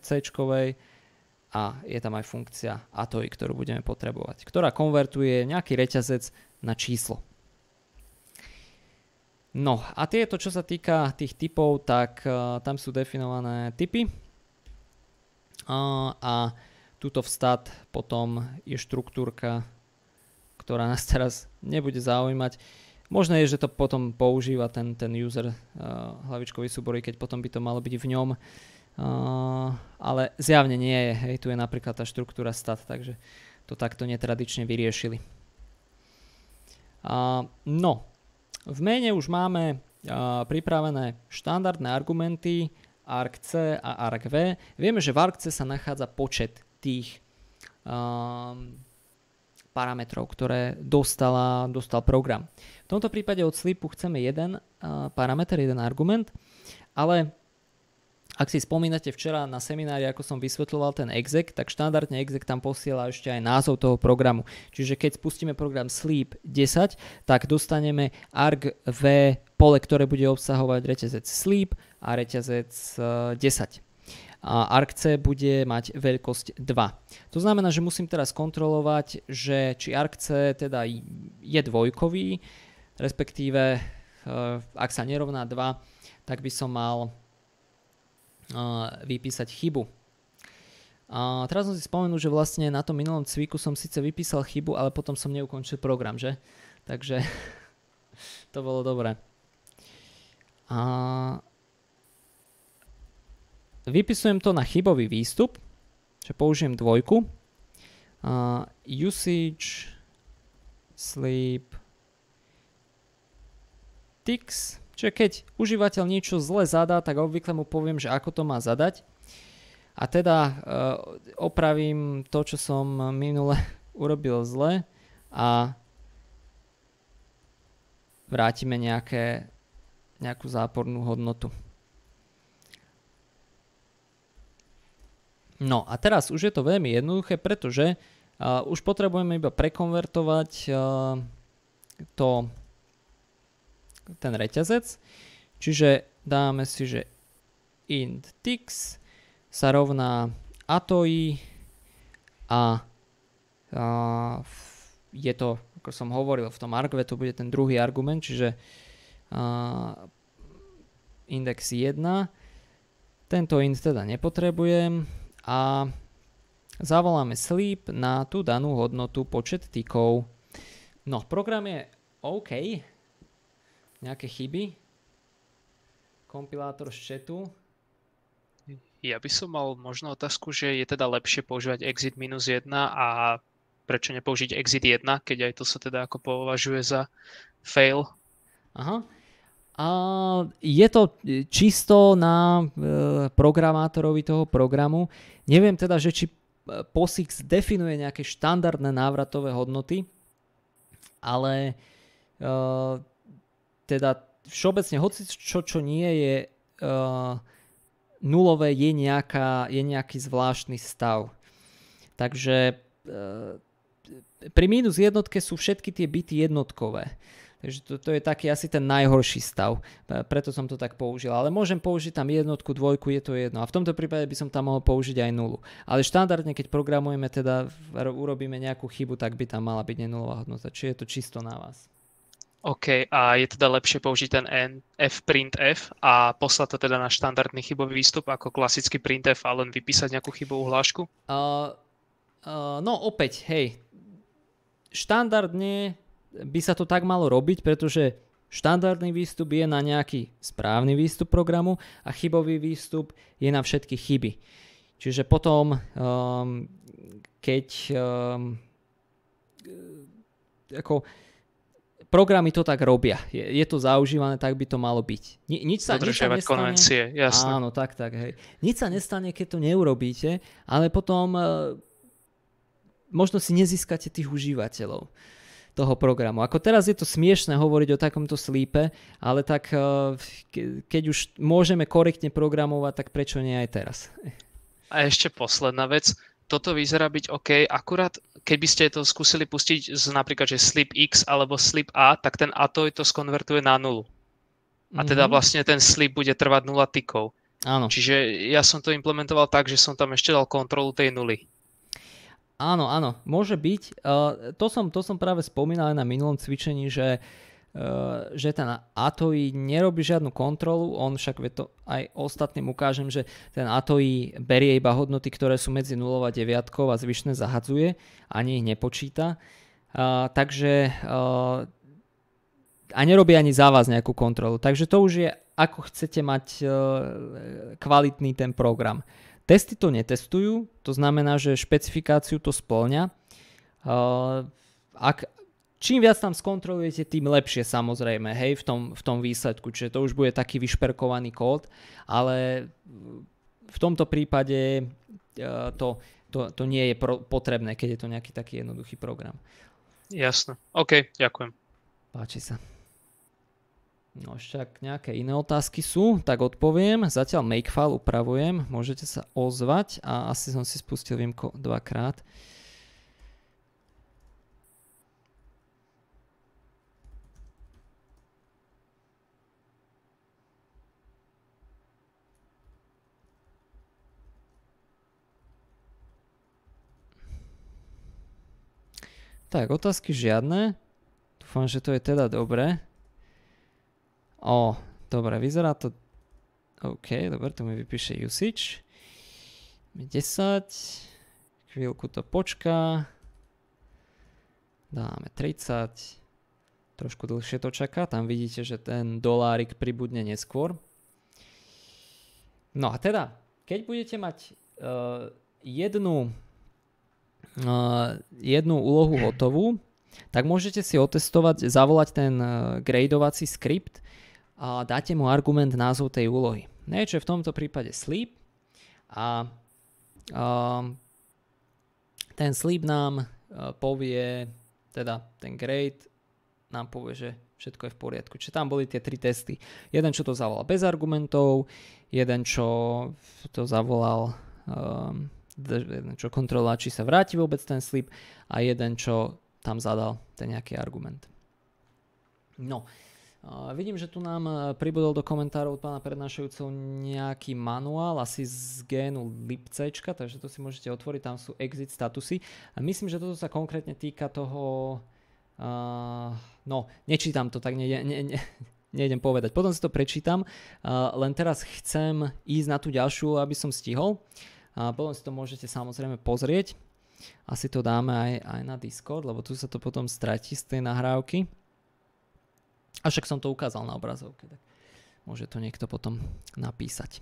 a je tam aj funkcia ATOI, ktorú budeme potrebovať, ktorá konvertuje nejaký reťazec na číslo. No a tieto, čo sa týka tých typov, tak uh, tam sú definované typy a tuto vstat potom je štruktúrka, ktorá nás teraz nebude zaujímať. Možné je, že to potom používa ten, ten user uh, hlavičkový súbor, keď potom by to malo byť v ňom, uh, ale zjavne nie je. Hej, tu je napríklad tá štruktúra stat, takže to takto netradične vyriešili. Uh, no, v mene už máme eh, pripravené štandardné argumenty, ARC-C a ARC-V. Vieme, že v ARC-C sa nachádza počet tých um, parametrov, ktoré dostala, dostal program. V tomto prípade od slipu chceme jeden uh, parameter, jeden argument, ale ak si spomínate včera na seminári, ako som vysvetľoval ten exec, tak štandardne exec tam posiela ešte aj názov toho programu. Čiže keď spustíme program sleep 10, tak dostaneme argv pole, ktoré bude obsahovať reťazec sleep a reťazec 10 eh, a ArcC bude mať veľkosť 2. To znamená, že musím teraz kontrolovať, že či ArcC teda je dvojkový, respektíve eh, ak sa nerovná 2, tak by som mal eh, vypísať chybu. A teraz som si spomenul, že vlastne na tom minulom cviku som síce vypísal chybu, ale potom som neukončil program, že? Takže to bolo dobré. A vypisujem to na chybový výstup, že použijem dvojku. A usage sleep ticks, čiže keď užívateľ niečo zle zadá, tak obvykle mu poviem, že ako to má zadať. A teda e, opravím to, čo som minule urobil zle a vrátime nejaké nejakú zápornú hodnotu. No a teraz už je to veľmi jednoduché, pretože uh, už potrebujeme iba prekonvertovať uh, to, ten reťazec. Čiže dáme si, že int tix sa rovná atoi a, a je to, ako som hovoril, v tom argve to bude ten druhý argument, čiže index 1. Tento int teda nepotrebujem a zavoláme sleep na tú danú hodnotu počet tykov. No, program je OK. Nejaké chyby? Kompilátor z chatu? Ja by som mal možno otázku, že je teda lepšie používať exit minus 1 a prečo nepoužiť exit 1, keď aj to sa teda ako považuje za fail. Aha, a je to e, čisto na e, programátorovi toho programu. Neviem teda, že či e, POSIX definuje nejaké štandardné návratové hodnoty, ale teda všeobecne, hoci čo, čo nie je nulové, je, nejaká, je nejaký zvláštny stav. Takže pri mínus jednotke sú všetky tie byty jednotkové. Takže to, to je taký asi ten najhorší stav. E, preto som to tak použil. Ale môžem použiť tam jednotku, dvojku, je to jedno. A v tomto prípade by som tam mohol použiť aj nulu. Ale štandardne, keď programujeme, teda urobíme nejakú chybu, tak by tam mala byť nenulová hodnota. Čiže je to čisto na vás. OK, a je teda lepšie použiť ten F F a poslať to teda na štandardný chybový výstup ako klasický printf a len vypísať nejakú chybovú hlášku? Uh, uh, no opäť, hej. Štandardne by sa to tak malo robiť, pretože štandardný výstup je na nejaký správny výstup programu a chybový výstup je na všetky chyby. Čiže potom, um, keď um, ako, programy to tak robia. Je, je to zaužívané, tak by to malo byť. Ni, nič sa, nič sa nestane, konvencie, jasné. Áno, tak, tak. Hej. Nič sa nestane, keď to neurobíte, ale potom uh, možno si nezískate tých užívateľov toho programu. Ako teraz je to smiešne hovoriť o takomto slípe, ale tak eh, keď už môžeme korektne programovať, tak prečo nie aj teraz? A ešte posledná vec, toto vyzerá byť OK, akurát keby ste to skúsili pustiť z napríklad, že slip X alebo slip A, tak ten Atoj to skonvertuje na nulu. A teda mhm. vlastne ten slip bude trvať 0 tykov. Áno. Čiže ja som to implementoval tak, že som tam ešte dal kontrolu tej nuly. Áno, áno, môže byť. Uh, to, som, to som práve spomínal aj na minulom cvičení, že uh, že ten ATOI nerobí žiadnu kontrolu, on však to aj ostatným ukážem, že ten ATOI berie iba hodnoty, ktoré sú medzi 0 a 9 a zvyšné zahadzuje, ani ich nepočíta. Uh, takže uh, a nerobí ani za vás nejakú kontrolu. Takže to už je ako chcete mať uh, kvalitný ten program. Testy to netestujú, to znamená, že špecifikáciu to splňa. Uh, ak, čím viac tam skontrolujete, tým lepšie samozrejme, hej, v tom, v tom výsledku. Čiže to už bude taký vyšperkovaný kód, ale v tomto prípade uh, to, to, to nie je pro, potrebné, keď je to nejaký taký jednoduchý program. Jasne. OK, ďakujem. Páči sa. No však nejaké iné otázky sú, tak odpoviem. Zatiaľ makefile upravujem, môžete sa ozvať a asi som si spustil výmko dvakrát. Tak, otázky žiadne. Dúfam, že to je teda dobre. O, dobre, vyzerá to... OK, dobre, to mi vypíše usage. 10. Chvíľku to počká. Dáme 30. Trošku dlhšie to čaká. Tam vidíte, že ten dolárik pribudne neskôr. No a teda, keď budete mať uh, jednu, uh, jednu úlohu hotovú, tak môžete si otestovať, zavolať ten e, gradovací skript, a dáte mu argument názov tej úlohy. Niečo je v tomto prípade sleep a, a ten sleep nám e, povie, teda ten grade nám povie, že všetko je v poriadku. Čiže tam boli tie tri testy. Jeden, čo to zavolal bez argumentov, jeden, čo to zavolal um, čo kontrola, či sa vráti vôbec ten slip a jeden, čo tam zadal ten nejaký argument. No, Vidím, že tu nám e, pribudol do komentárov od pána prednášajúceho nejaký manuál, asi z génu Lipcečka, takže to si môžete otvoriť, tam sú exit statusy. A myslím, že toto sa konkrétne týka toho... Uh, no, nečítam to, tak nejdem ne, ne, ne povedať. Potom si to prečítam, uh, len teraz chcem ísť na tú ďalšiu, aby som stihol. A uh, potom si to môžete samozrejme pozrieť. Asi to dáme aj, aj na Discord, lebo tu sa to potom stratí z tej nahrávky. A však som to ukázal na obrazovke, tak môže to niekto potom napísať.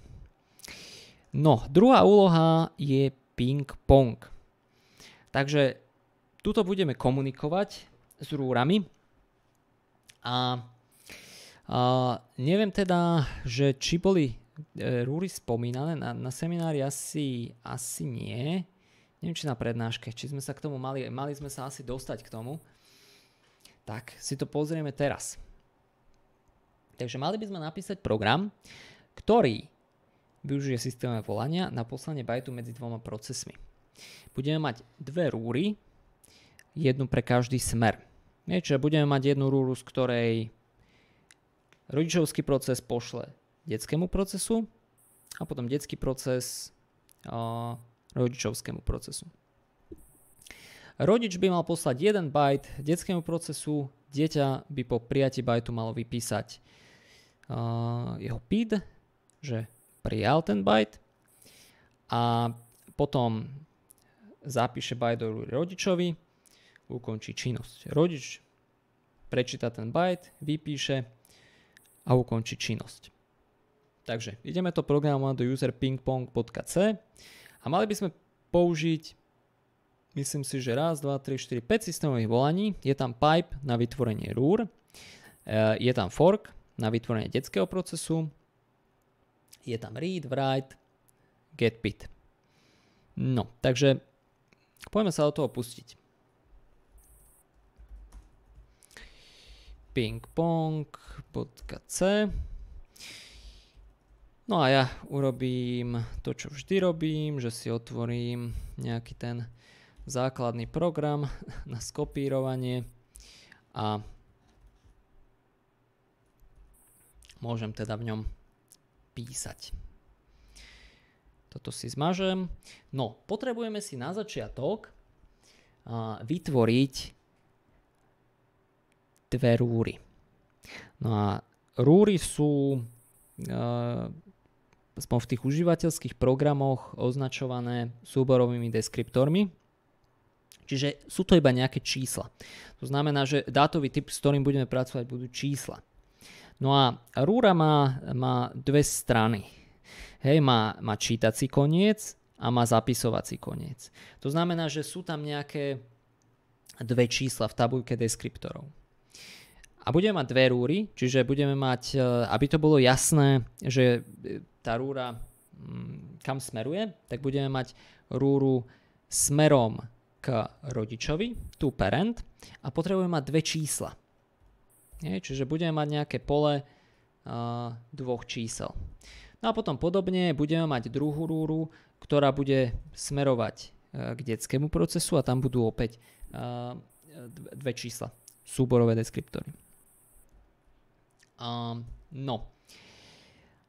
No, druhá úloha je ping-pong. Takže tuto budeme komunikovať s rúrami a, a neviem teda, že či boli e, rúry spomínané na, na seminári asi, asi nie. Neviem, či na prednáške, či sme sa k tomu mali, mali sme sa asi dostať k tomu. Tak si to pozrieme teraz. Takže mali by sme napísať program, ktorý využije systémové volania na poslanie bajtu medzi dvoma procesmi. Budeme mať dve rúry, jednu pre každý smer. Čiže budeme mať jednu rúru, z ktorej rodičovský proces pošle detskému procesu a potom detský proces uh, rodičovskému procesu. Rodič by mal poslať jeden byte detskému procesu, dieťa by po prijati bajtu malo vypísať jeho PID, že prijal ten byte a potom zapíše byte rodičovi, ukončí činnosť. Rodič prečíta ten byte, vypíše a ukončí činnosť. Takže ideme to programovať do user pingpong.c a mali by sme použiť myslím si, že raz, 2, 3, 4, 5 systémových volaní. Je tam pipe na vytvorenie rúr, e, je tam fork, na vytvorenie detského procesu. Je tam read, write, get bit. No, takže poďme sa do toho pustiť. pingpong.c No a ja urobím to, čo vždy robím, že si otvorím nejaký ten základný program na skopírovanie a môžem teda v ňom písať. Toto si zmažem. No, potrebujeme si na začiatok vytvoriť dve rúry. No a rúry sú aspoň v tých užívateľských programoch označované súborovými deskriptormi. Čiže sú to iba nejaké čísla. To znamená, že dátový typ, s ktorým budeme pracovať, budú čísla. No a rúra má, má dve strany. Hej, má, má čítací koniec a má zapisovací koniec. To znamená, že sú tam nejaké dve čísla v tabuľke deskriptorov. A budeme mať dve rúry, čiže budeme mať, e, aby to bolo jasné, že e, tá rúra mm, kam smeruje, tak budeme mať rúru smerom k rodičovi, tu parent, a potrebujeme mať dve čísla. Nie? Čiže budeme mať nejaké pole dvoch čísel. No a potom podobne budeme mať druhú rúru, ktorá bude smerovať e, k detskému procesu a tam budú opäť dve čísla, súborové deskriptory. no.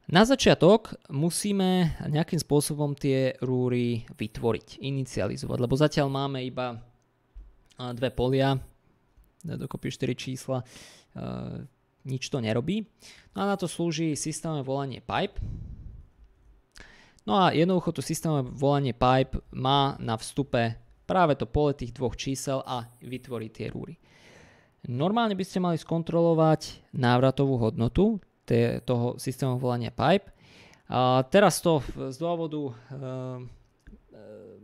Na začiatok musíme nejakým spôsobom tie rúry vytvoriť, inicializovať, lebo zatiaľ máme iba dve polia, dokopy 4 čísla, E, nič to nerobí. No a na to slúži systémové volanie pipe. No a jednoducho to systémové volanie pipe má na vstupe práve to pole tých dvoch čísel a vytvorí tie rúry. Normálne by ste mali skontrolovať návratovú hodnotu toho systému volania pipe. A teraz to z dôvodu e, e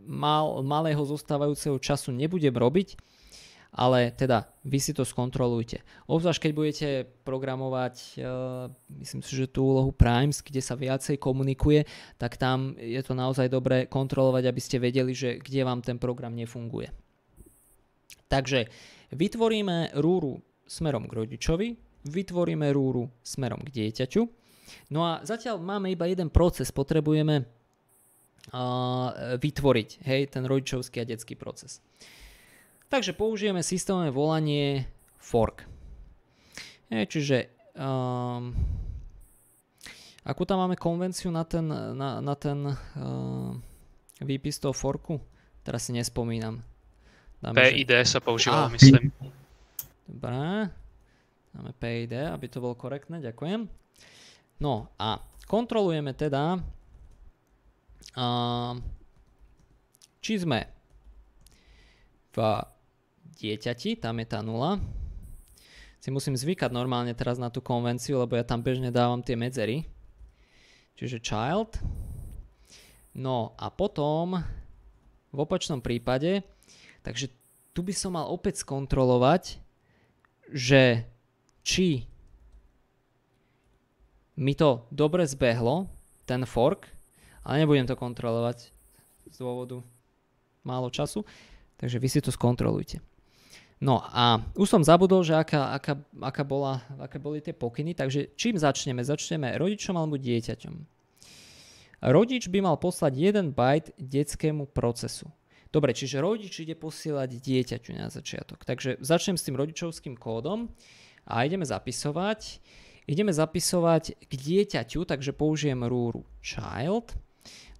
mal, malého zostávajúceho času nebudem robiť, ale teda vy si to skontrolujte. Obzvlášť keď budete programovať, eh, myslím si, že tú úlohu Primes, kde sa viacej komunikuje, tak tam je to naozaj dobre kontrolovať, aby ste vedeli, že kde vám ten program nefunguje. Takže vytvoríme rúru smerom k rodičovi, vytvoríme rúru smerom k dieťaťu. No a zatiaľ máme iba jeden proces, potrebujeme eh, vytvoriť hej, ten rodičovský a detský proces. Takže použijeme systémové volanie fork. E, čiže um, ehm, ako tam máme konvenciu na ten, na, na ten uh, výpis toho forku? Teraz si nespomínam. Dáme, PID že... sa používa ah. myslím. Dobre. Dáme PID, aby to bolo korektné, ďakujem. No a kontrolujeme teda, uh, či sme v dieťati, tam je tá nula. Si musím zvykať normálne teraz na tú konvenciu, lebo ja tam bežne dávam tie medzery. Čiže child. No a potom v opačnom prípade, takže tu by som mal opäť skontrolovať, že či mi to dobre zbehlo, ten fork, ale nebudem to kontrolovať z dôvodu málo času, takže vy si to skontrolujte. No a už som zabudol, že aká, aká, aká bola, aké boli tie pokyny, takže čím začneme? Začneme rodičom alebo dieťaťom. Rodič by mal poslať jeden byte detskému procesu. Dobre, čiže rodič ide posielať dieťaťu na začiatok. Takže začnem s tým rodičovským kódom a ideme zapisovať. Ideme zapisovať k dieťaťu, takže použijem rúru child,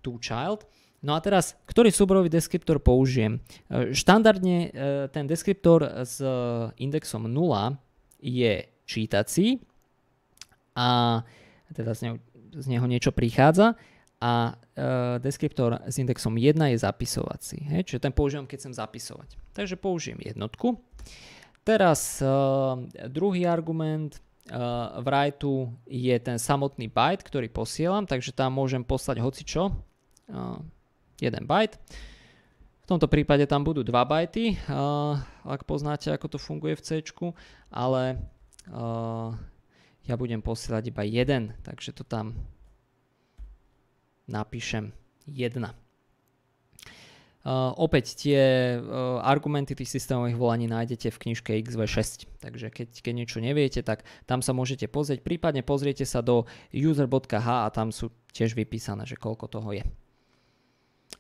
to child. No a teraz, ktorý súborový deskriptor použijem? E, štandardne e, ten deskriptor s e, indexom 0 je čítací a teda z neho, niečo prichádza a deskriptor s indexom 1 je zapisovací. Čiže ten použijem, keď chcem zapisovať. Takže použijem jednotku. Teraz druhý argument v writeu je ten samotný byte, ktorý posielam, takže tam môžem poslať hocičo. čo. 1 byte. V tomto prípade tam budú 2 bajty, eh, ak poznáte, ako to funguje v C, ale eh, ja budem posielať iba 1, takže to tam napíšem 1. Uh, eh, opäť tie uh, argumenty tých systémových volaní nájdete v knižke XV6, takže keď, keď niečo neviete, tak tam sa môžete pozrieť, prípadne pozriete sa do user.h a tam sú tiež vypísané, že koľko toho je.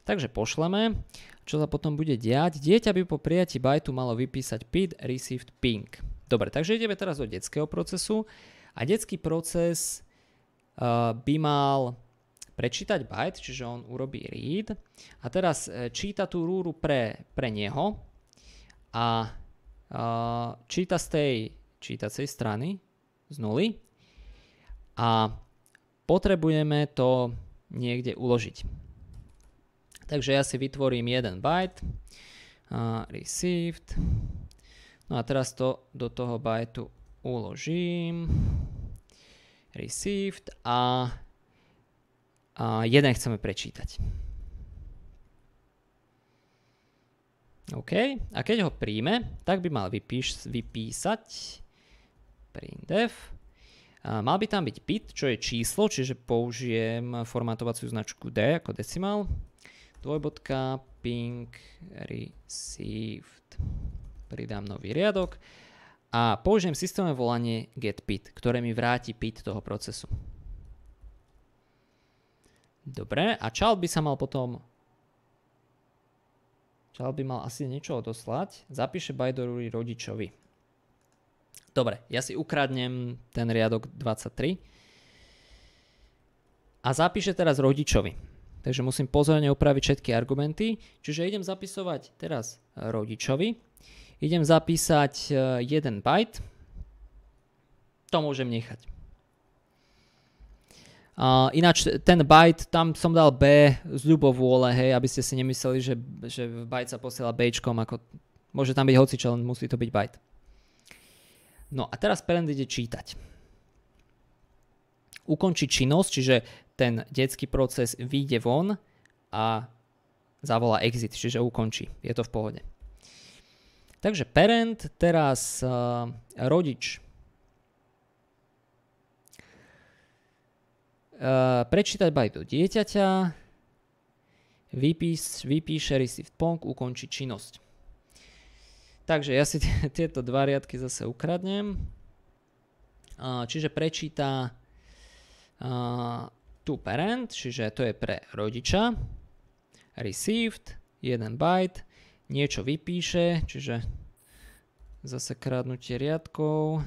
Takže pošleme, čo sa potom bude diať. Dieťa by po prijati bajtu malo vypísať PID received ping. Dobre, takže ideme teraz do detského procesu a detský proces uh, by mal prečítať byte, čiže on urobí read a teraz eh, číta tú rúru pre, pre neho a uh, číta z tej čítacej strany z nuly a potrebujeme to niekde uložiť. Takže ja si vytvorím jeden byte, uh, received, no a teraz to do toho bytu uložím, received a, a jeden chceme prečítať. OK, a keď ho príjme, tak by mal vypíš, vypísať printf. A mal by tam byť bit, čo je číslo, čiže použijem formatovaciu značku D ako decimal dvojbodka ping received. Pridám nový riadok a použijem systémové volanie getPID, ktoré mi vráti pit toho procesu. Dobre, a child by sa mal potom... Child by mal asi niečo odoslať. Zapíše bajdorury rodičovi. Dobre, ja si ukradnem ten riadok 23 a zapíše teraz rodičovi. Takže musím pozorne upraviť všetky argumenty. Čiže idem zapisovať teraz rodičovi. Idem zapísať e, jeden byte. To môžem nechať. Uh, ináč ten byte, tam som dal B z ľubovôle, hej, aby ste si nemysleli, že, že byte sa posiela Bčkom, ako môže tam byť hocičo, len musí to byť byte. No a teraz parent ide čítať. Ukončí činnosť, čiže ten detský proces vyjde von a zavolá exit, čiže ukončí. Je to v pohode. Takže parent, teraz uh, rodič. Uh, prečítať do dieťaťa, vypíš, vypíše receive pong, ukončí činnosť. Takže ja si tieto dva riadky zase ukradnem. Uh, čiže prečíta uh, to parent, čiže to je pre rodiča, received, 1 byte, niečo vypíše, čiže zase krádnutie riadkov,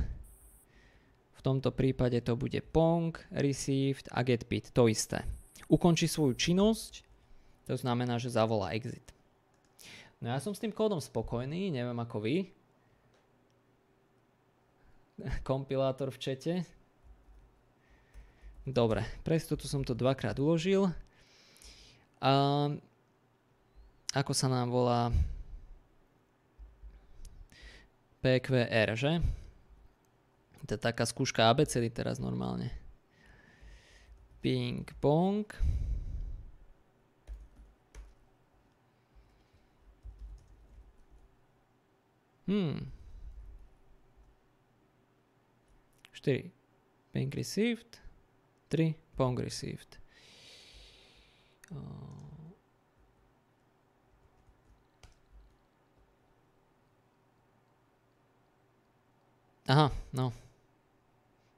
v tomto prípade to bude pong, received a getbit, to isté. Ukončí svoju činnosť, to znamená, že zavolá exit. No ja som s tým kódom spokojný, neviem ako vy. Kompilátor v čete, Dobre, pre istotu som to dvakrát uložil. A ako sa nám volá PQR, že? To je taká skúška ABCD teraz normálne. Ping pong. Hmm. 4. Ping received. 3 Pong received. aha, no.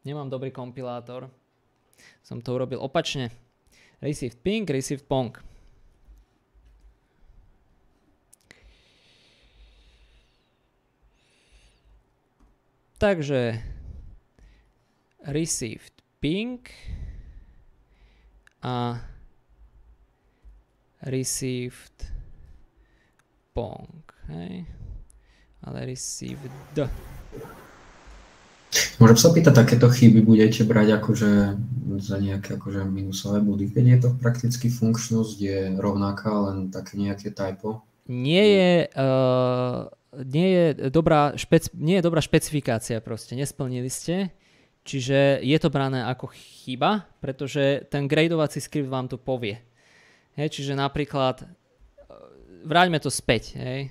Nemám dobrý kompilátor. Som to urobil opačne. Received ping, received pong. Takže received ping a received pong, hej? Ale received. Môžem sa pýtať, takéto chyby budete brať akože za nejaké akože minusové body, keď je to prakticky funkčnosť, je rovnaká, len také nejaké typo? Nie je, uh, nie je, dobrá, špec, nie je dobrá špecifikácia proste, nesplnili ste. Čiže je to brané ako chyba, pretože ten gradovací skript vám to povie. Hej, čiže napríklad, e, vráťme to späť, hej.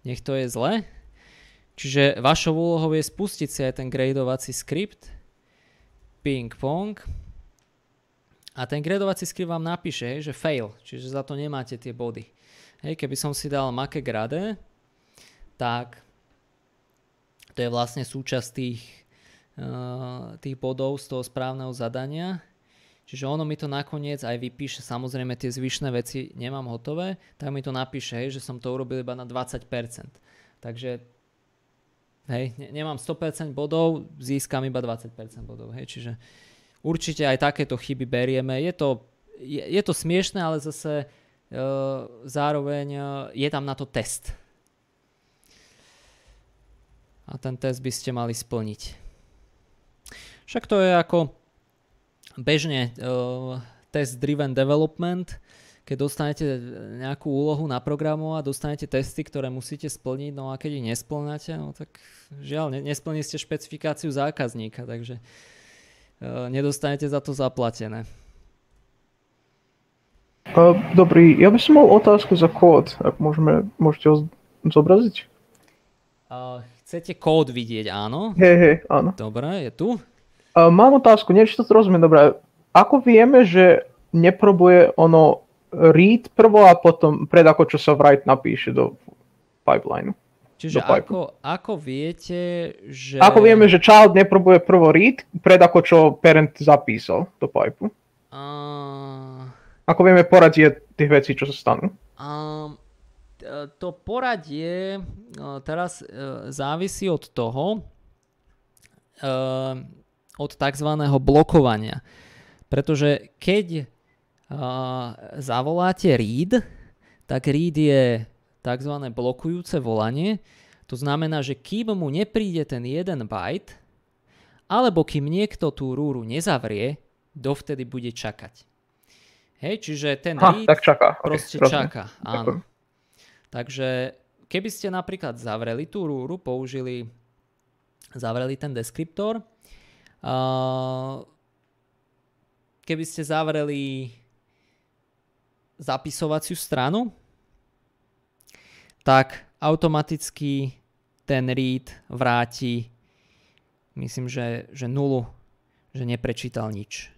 nech to je zle. Čiže vašou úlohou je spustiť si aj ten gradovací skript, ping-pong, a ten gradovací skript vám napíše, hej, že fail, čiže za to nemáte tie body. Hej, keby som si dal make grade, tak to je vlastne súčasť tých Eh, tých bodov z toho správneho zadania. Čiže ono mi to nakoniec aj vypíše, samozrejme tie zvyšné veci nemám hotové, tak mi to napíše, hej, že som to urobil iba na 20%. Takže hej, ne- nemám 100% bodov, získam iba 20% bodov. Hej, čiže určite aj takéto chyby berieme. Je to, je, je to smiešne, ale zase e, zároveň e, je tam na to test. A ten test by ste mali splniť. Však to je ako bežne uh, test-driven development, keď dostanete nejakú úlohu na programu a dostanete testy, ktoré musíte splniť, no a keď ich nesplňate, no tak žiaľ, nesplní ste špecifikáciu zákazníka, takže uh, nedostanete za to zaplatené. Uh, dobrý, ja by som mal otázku za kód, ak môžeme, môžete ho zobraziť. Uh, chcete kód vidieť, áno? Hej, hej, áno. Dobre, je tu. Eh, mám otázku, neviem, či to rozumiem dobré. Ako vieme, že neprobuje ono read prvo a potom pred ako čo sa write napíše do pipeline. Čiže do ako, ako viete, že... Ako vieme, že child neprobuje prvo read pred ako čo parent zapísal do pipe? Uh... Ah. Ako vieme poradie tých vecí, čo sa stanú. Uh, to poradie eh, teraz eh, závisí od toho, od tzv. blokovania. Pretože keď uh, zavoláte read, tak read je tzv. blokujúce volanie. To znamená, že kým mu nepríde ten jeden byte, alebo kým niekto tú rúru nezavrie, dovtedy bude čakať. Hej, čiže ten ha, read tak čaká. proste okay, čaká. Áno. Takže keby ste napríklad zavreli tú rúru, použili, zavreli ten deskriptor, Uh, keby ste zavreli zapisovaciu stranu, tak automaticky ten read vráti, myslím, že, že nulu, že neprečítal nič.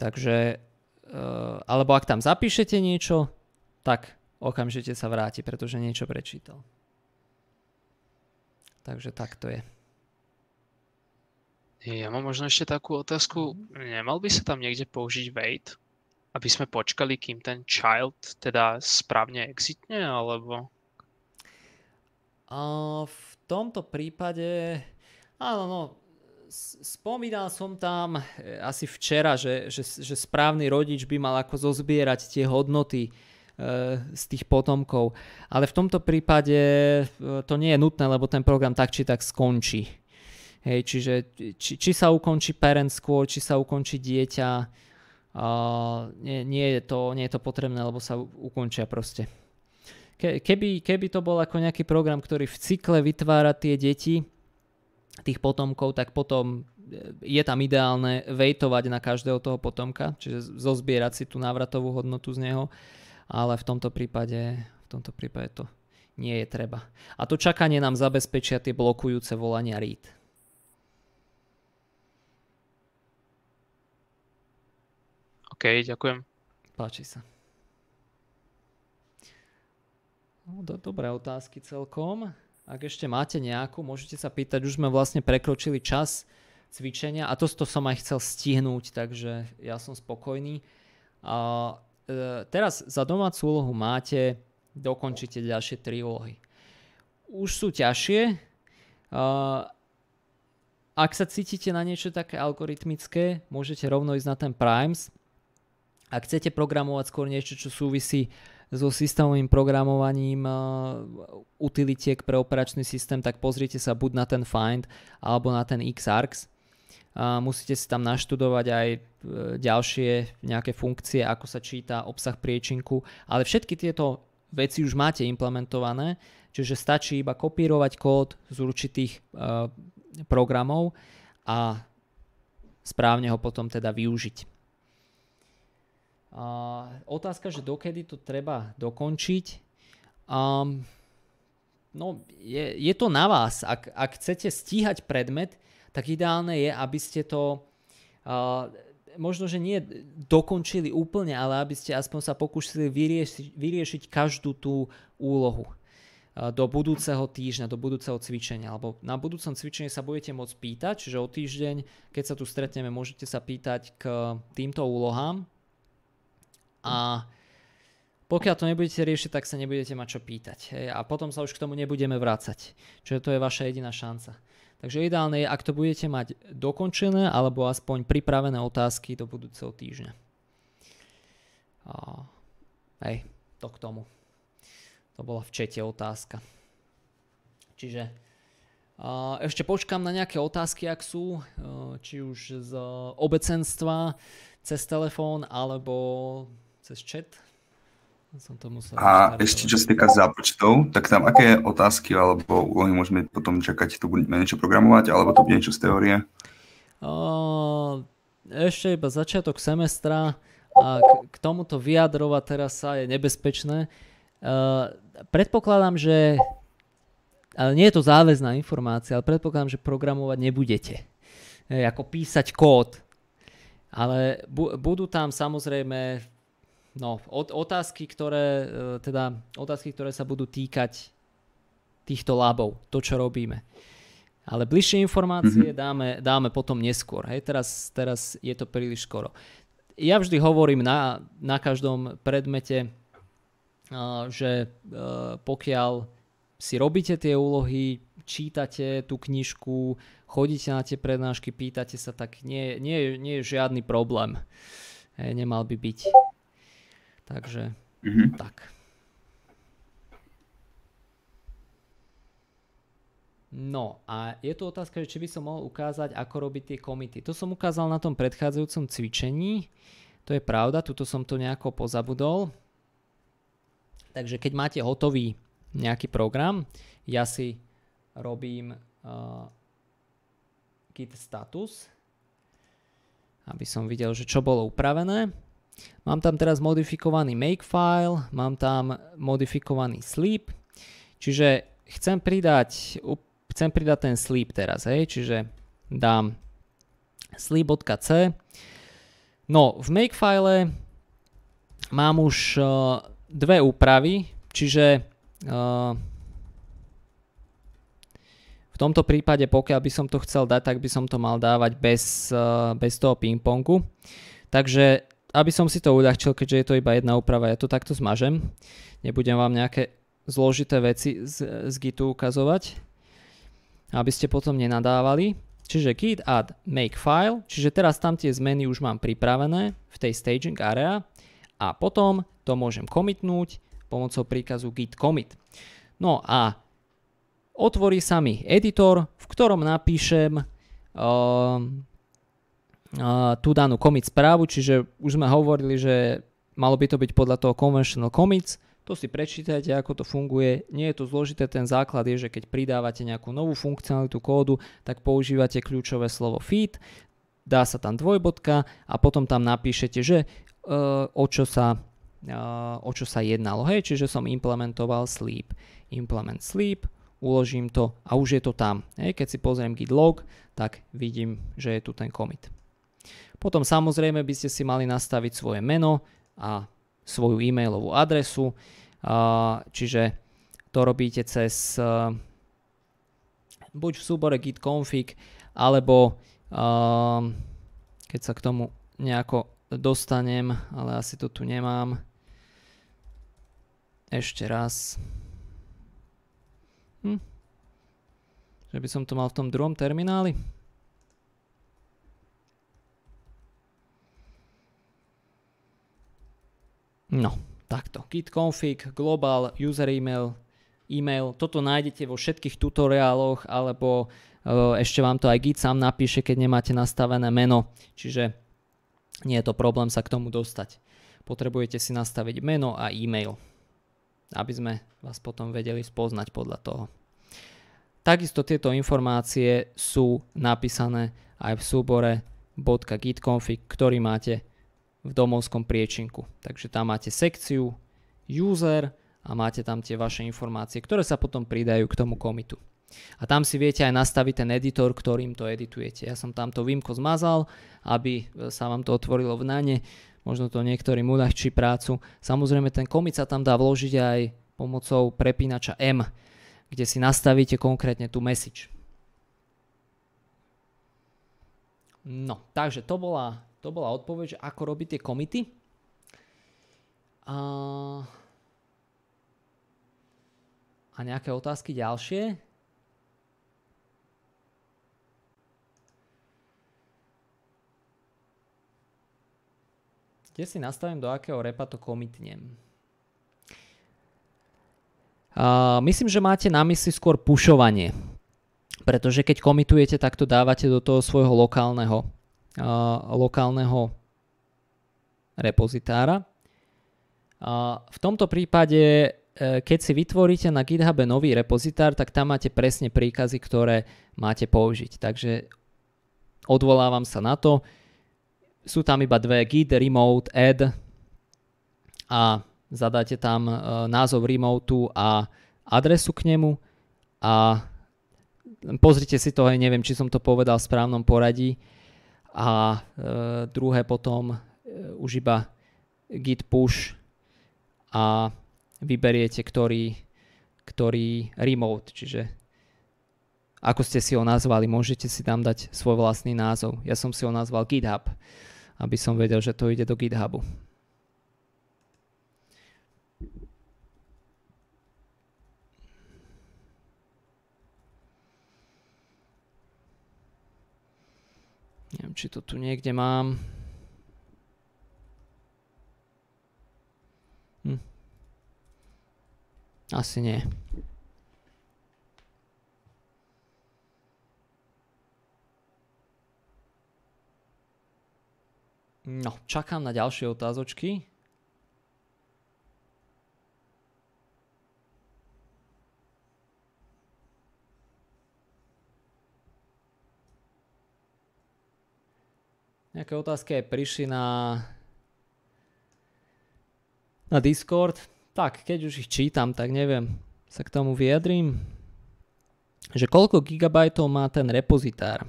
Takže, uh, alebo ak tam zapíšete niečo, tak okamžite sa vráti, pretože niečo prečítal. Takže tak to je. Ja mám možno ešte takú otázku. Mhm. Nemal by sa tam niekde použiť wait? Aby sme počkali, kým ten child teda správne exitne, alebo... A v tomto prípade... Áno, no, spomínal som tam eh, asi včera, že, že, že správny rodič by mal ako zozbierať tie hodnoty eh, z tých potomkov. Ale v tomto prípade eh, to nie je nutné, lebo ten program tak či tak skončí. Hej, čiže či, či sa ukončí parent skôr, či sa ukončí dieťa, uh, nie, nie, je to, nie je to potrebné, lebo sa ukončia proste. Ke, keby, keby to bol ako nejaký program, ktorý v cykle vytvára tie deti, tých potomkov, tak potom e, je tam ideálne vejtovať na každého toho potomka, čiže zozbierať si tú návratovú hodnotu z neho, ale v tomto prípade, v tomto prípade to nie je treba. A to čakanie nám zabezpečia tie blokujúce volania READ. OK, ďakujem. Páči sa. No, do, dobré otázky celkom. Ak ešte máte nejakú, môžete sa pýtať. Už sme vlastne prekročili čas cvičenia a to, to som aj chcel stihnúť, takže ja som spokojný. A, e, teraz za domácu úlohu máte, dokončite ďalšie tri úlohy. Už sú ťažšie. A, ak sa cítite na niečo také algoritmické, môžete rovno ísť na ten Primes. Ak chcete programovať skôr niečo, čo súvisí so systémovým programovaním uh, utilitiek pre operačný systém, tak pozrite sa buď na ten Find alebo na ten XArgs. Uh, musíte si tam naštudovať aj uh, ďalšie nejaké funkcie, ako sa číta obsah priečinku, ale všetky tieto veci už máte implementované, čiže stačí iba kopírovať kód z určitých eh, programov a správne ho potom teda využiť. A otázka, že dokedy to treba dokončiť. Um, no, je, je to na vás. Ak, ak chcete stíhať predmet, tak ideálne je, aby ste to... Uh, možno, že nie dokončili úplne, ale aby ste aspoň sa pokúsili vyrieši, vyriešiť každú tú úlohu do budúceho týždňa, do budúceho cvičenia, alebo na budúcom cvičení sa budete môcť pýtať, čiže o týždeň, keď sa tu stretneme, môžete sa pýtať k týmto úlohám a pokiaľ to nebudete riešiť, tak sa nebudete mať čo pýtať. Hej, a potom sa už k tomu nebudeme vrácať. Čiže to je vaša jediná šanca. Takže ideálne je, ak to budete mať dokončené alebo aspoň pripravené otázky do budúceho týždňa. A, hej, to k tomu. To bola v čete otázka. Čiže a, ešte počkám na nejaké otázky, ak sú, e, či už z obecenstva, cez telefón alebo cez chat. Som to musel a ešte čo sa týka zápočtov, tak tam aké otázky alebo úlohy môžeme potom čakať? Tu budeme niečo programovať alebo to bude niečo z teórie? ešte iba začiatok semestra a k, tomuto vyjadrovať teraz sa je nebezpečné. predpokladám, že ale nie je to záväzná informácia, ale predpokladám, že programovať nebudete. E, ako písať kód. Ale bu- budú tam samozrejme no, od, otázky, ktoré, e, teda, otázky, ktoré sa budú týkať týchto labov, to, čo robíme. Ale bližšie informácie mm-hmm. dáme, dáme potom neskôr. Hej? Teraz, teraz je to príliš skoro. Ja vždy hovorím na, na každom predmete, e, že e, pokiaľ si robíte tie úlohy, čítate tú knižku, chodíte na tie prednášky, pýtate sa, tak nie, nie, nie je žiadny problém. Nemal by byť. Takže mm-hmm. tak. No a je tu otázka, že či by som mohol ukázať, ako robiť tie komity. To som ukázal na tom predchádzajúcom cvičení. To je pravda, tuto som to nejako pozabudol. Takže keď máte hotový nejaký program, ja si robím uh, eh, git status, aby som videl, že čo bolo upravené. Mám tam teraz modifikovaný makefile, mám tam modifikovaný sleep, čiže chcem pridať, chcem pridať ten sleep teraz, hej, čiže dám sleep.c. No, v makefile mám už uh, dve úpravy, čiže uh, v tomto prípade, pokiaľ by som to chcel dať, tak by som to mal dávať bez, uh, bez toho pingpongu. Takže aby som si to uľahčil, keďže je to iba jedna úprava, ja to takto zmažem. Nebudem vám nejaké zložité veci z, z Gitu ukazovať, aby ste potom nenadávali. Čiže git add make file, čiže teraz tam tie zmeny už mám pripravené v tej staging area a potom to môžem komitnúť pomocou príkazu git commit. No a otvorí sa mi editor, v ktorom napíšem um, tú danú commit správu, čiže už sme hovorili, že malo by to byť podľa toho conventional commits, to si prečítajte, ako to funguje. Nie je to zložité, ten základ je, že keď pridávate nejakú novú funkcionalitu kódu, tak používate kľúčové slovo feed, dá sa tam dvojbodka a potom tam napíšete, že uh, o, čo sa, uh, o čo sa jednalo. Hej, čiže som implementoval sleep. Implement sleep, uložím to a už je to tam. Hej, keď si pozriem git log, tak vidím, že je tu ten commit. Potom samozrejme by ste si mali nastaviť svoje meno a svoju e-mailovú adresu, čiže to robíte cez buď v súbore git config, alebo keď sa k tomu nejako dostanem, ale asi to tu nemám. Ešte raz. Hm. Že by som to mal v tom druhom termináli. No, takto. Git config, global, user email, e-mail. Toto nájdete vo všetkých tutoriáloch, alebo eh, ešte vám to aj Git sám napíše, keď nemáte nastavené meno. Čiže nie je to problém sa k tomu dostať. Potrebujete si nastaviť meno a e-mail, aby sme vás potom vedeli spoznať podľa toho. Takisto tieto informácie sú napísané aj v súbore .gitconfig, ktorý máte v domovskom priečinku. Takže tam máte sekciu user a máte tam tie vaše informácie, ktoré sa potom pridajú k tomu komitu. A tam si viete aj nastaviť ten editor, ktorým to editujete. Ja som tam to výmko zmazal, aby e, sa vám to otvorilo v nane. Možno to niektorým uľahčí prácu. Samozrejme ten komit sa tam dá vložiť aj pomocou prepínača M, kde si nastavíte konkrétne tú message. No, takže to bola to bola odpoveď, že ako robiť tie komity. A... A nejaké otázky ďalšie? Kde si nastavím, do akého repa to komitnem? Uh, myslím, že máte na mysli skôr pušovanie. Pretože keď komitujete, tak to dávate do toho svojho lokálneho lokálneho repozitára. V tomto prípade, e, keď si vytvoríte na GitHub nový repozitár, tak tam máte presne príkazy, ktoré máte použiť. Takže odvolávam sa na to. Sú tam iba dve, git, remote, add a zadáte tam e, názov remote a adresu k nemu a pozrite si to, aj neviem, či som to povedal v správnom poradí, a e, druhé potom e, už iba git push a vyberiete, ktorý, ktorý remote, čiže ako ste si ho nazvali, môžete si tam dať svoj vlastný názov. Ja som si ho nazval GitHub, aby som vedel, že to ide do GitHubu. Neviem, či to tu niekde mám. Hm. Asi nie. No, čakám na ďalšie otázočky. Nejaké otázky aj prišli na, na Discord. Tak, keď už ich čítam, tak neviem, sa k tomu vyjadrím. Že koľko gigabajtov má ten repozitár?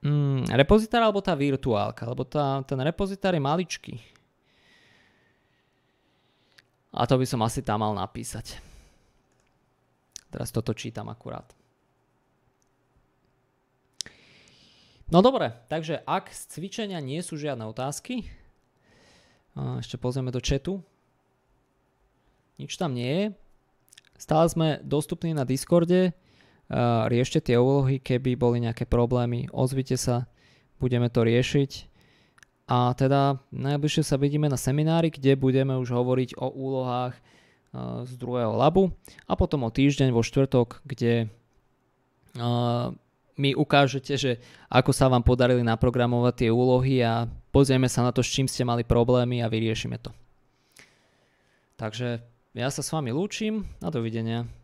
Mm, repozitár alebo tá virtuálka? Lebo tá, ten repozitár je maličký. A to by som asi tam mal napísať. Teraz toto čítam akurát. No dobre, takže ak z cvičenia nie sú žiadne otázky, ešte pozrieme do chatu. Nič tam nie je. Stále sme dostupní na Discorde. Riešte tie úlohy, keby boli nejaké problémy. Ozvite sa, budeme to riešiť. A teda najbližšie sa vidíme na seminári, kde budeme už hovoriť o úlohách z druhého labu a potom o týždeň vo štvrtok, kde mi ukážete, že ako sa vám podarili naprogramovať tie úlohy a pozrieme sa na to, s čím ste mali problémy a vyriešime to. Takže ja sa s vami lúčim a dovidenia.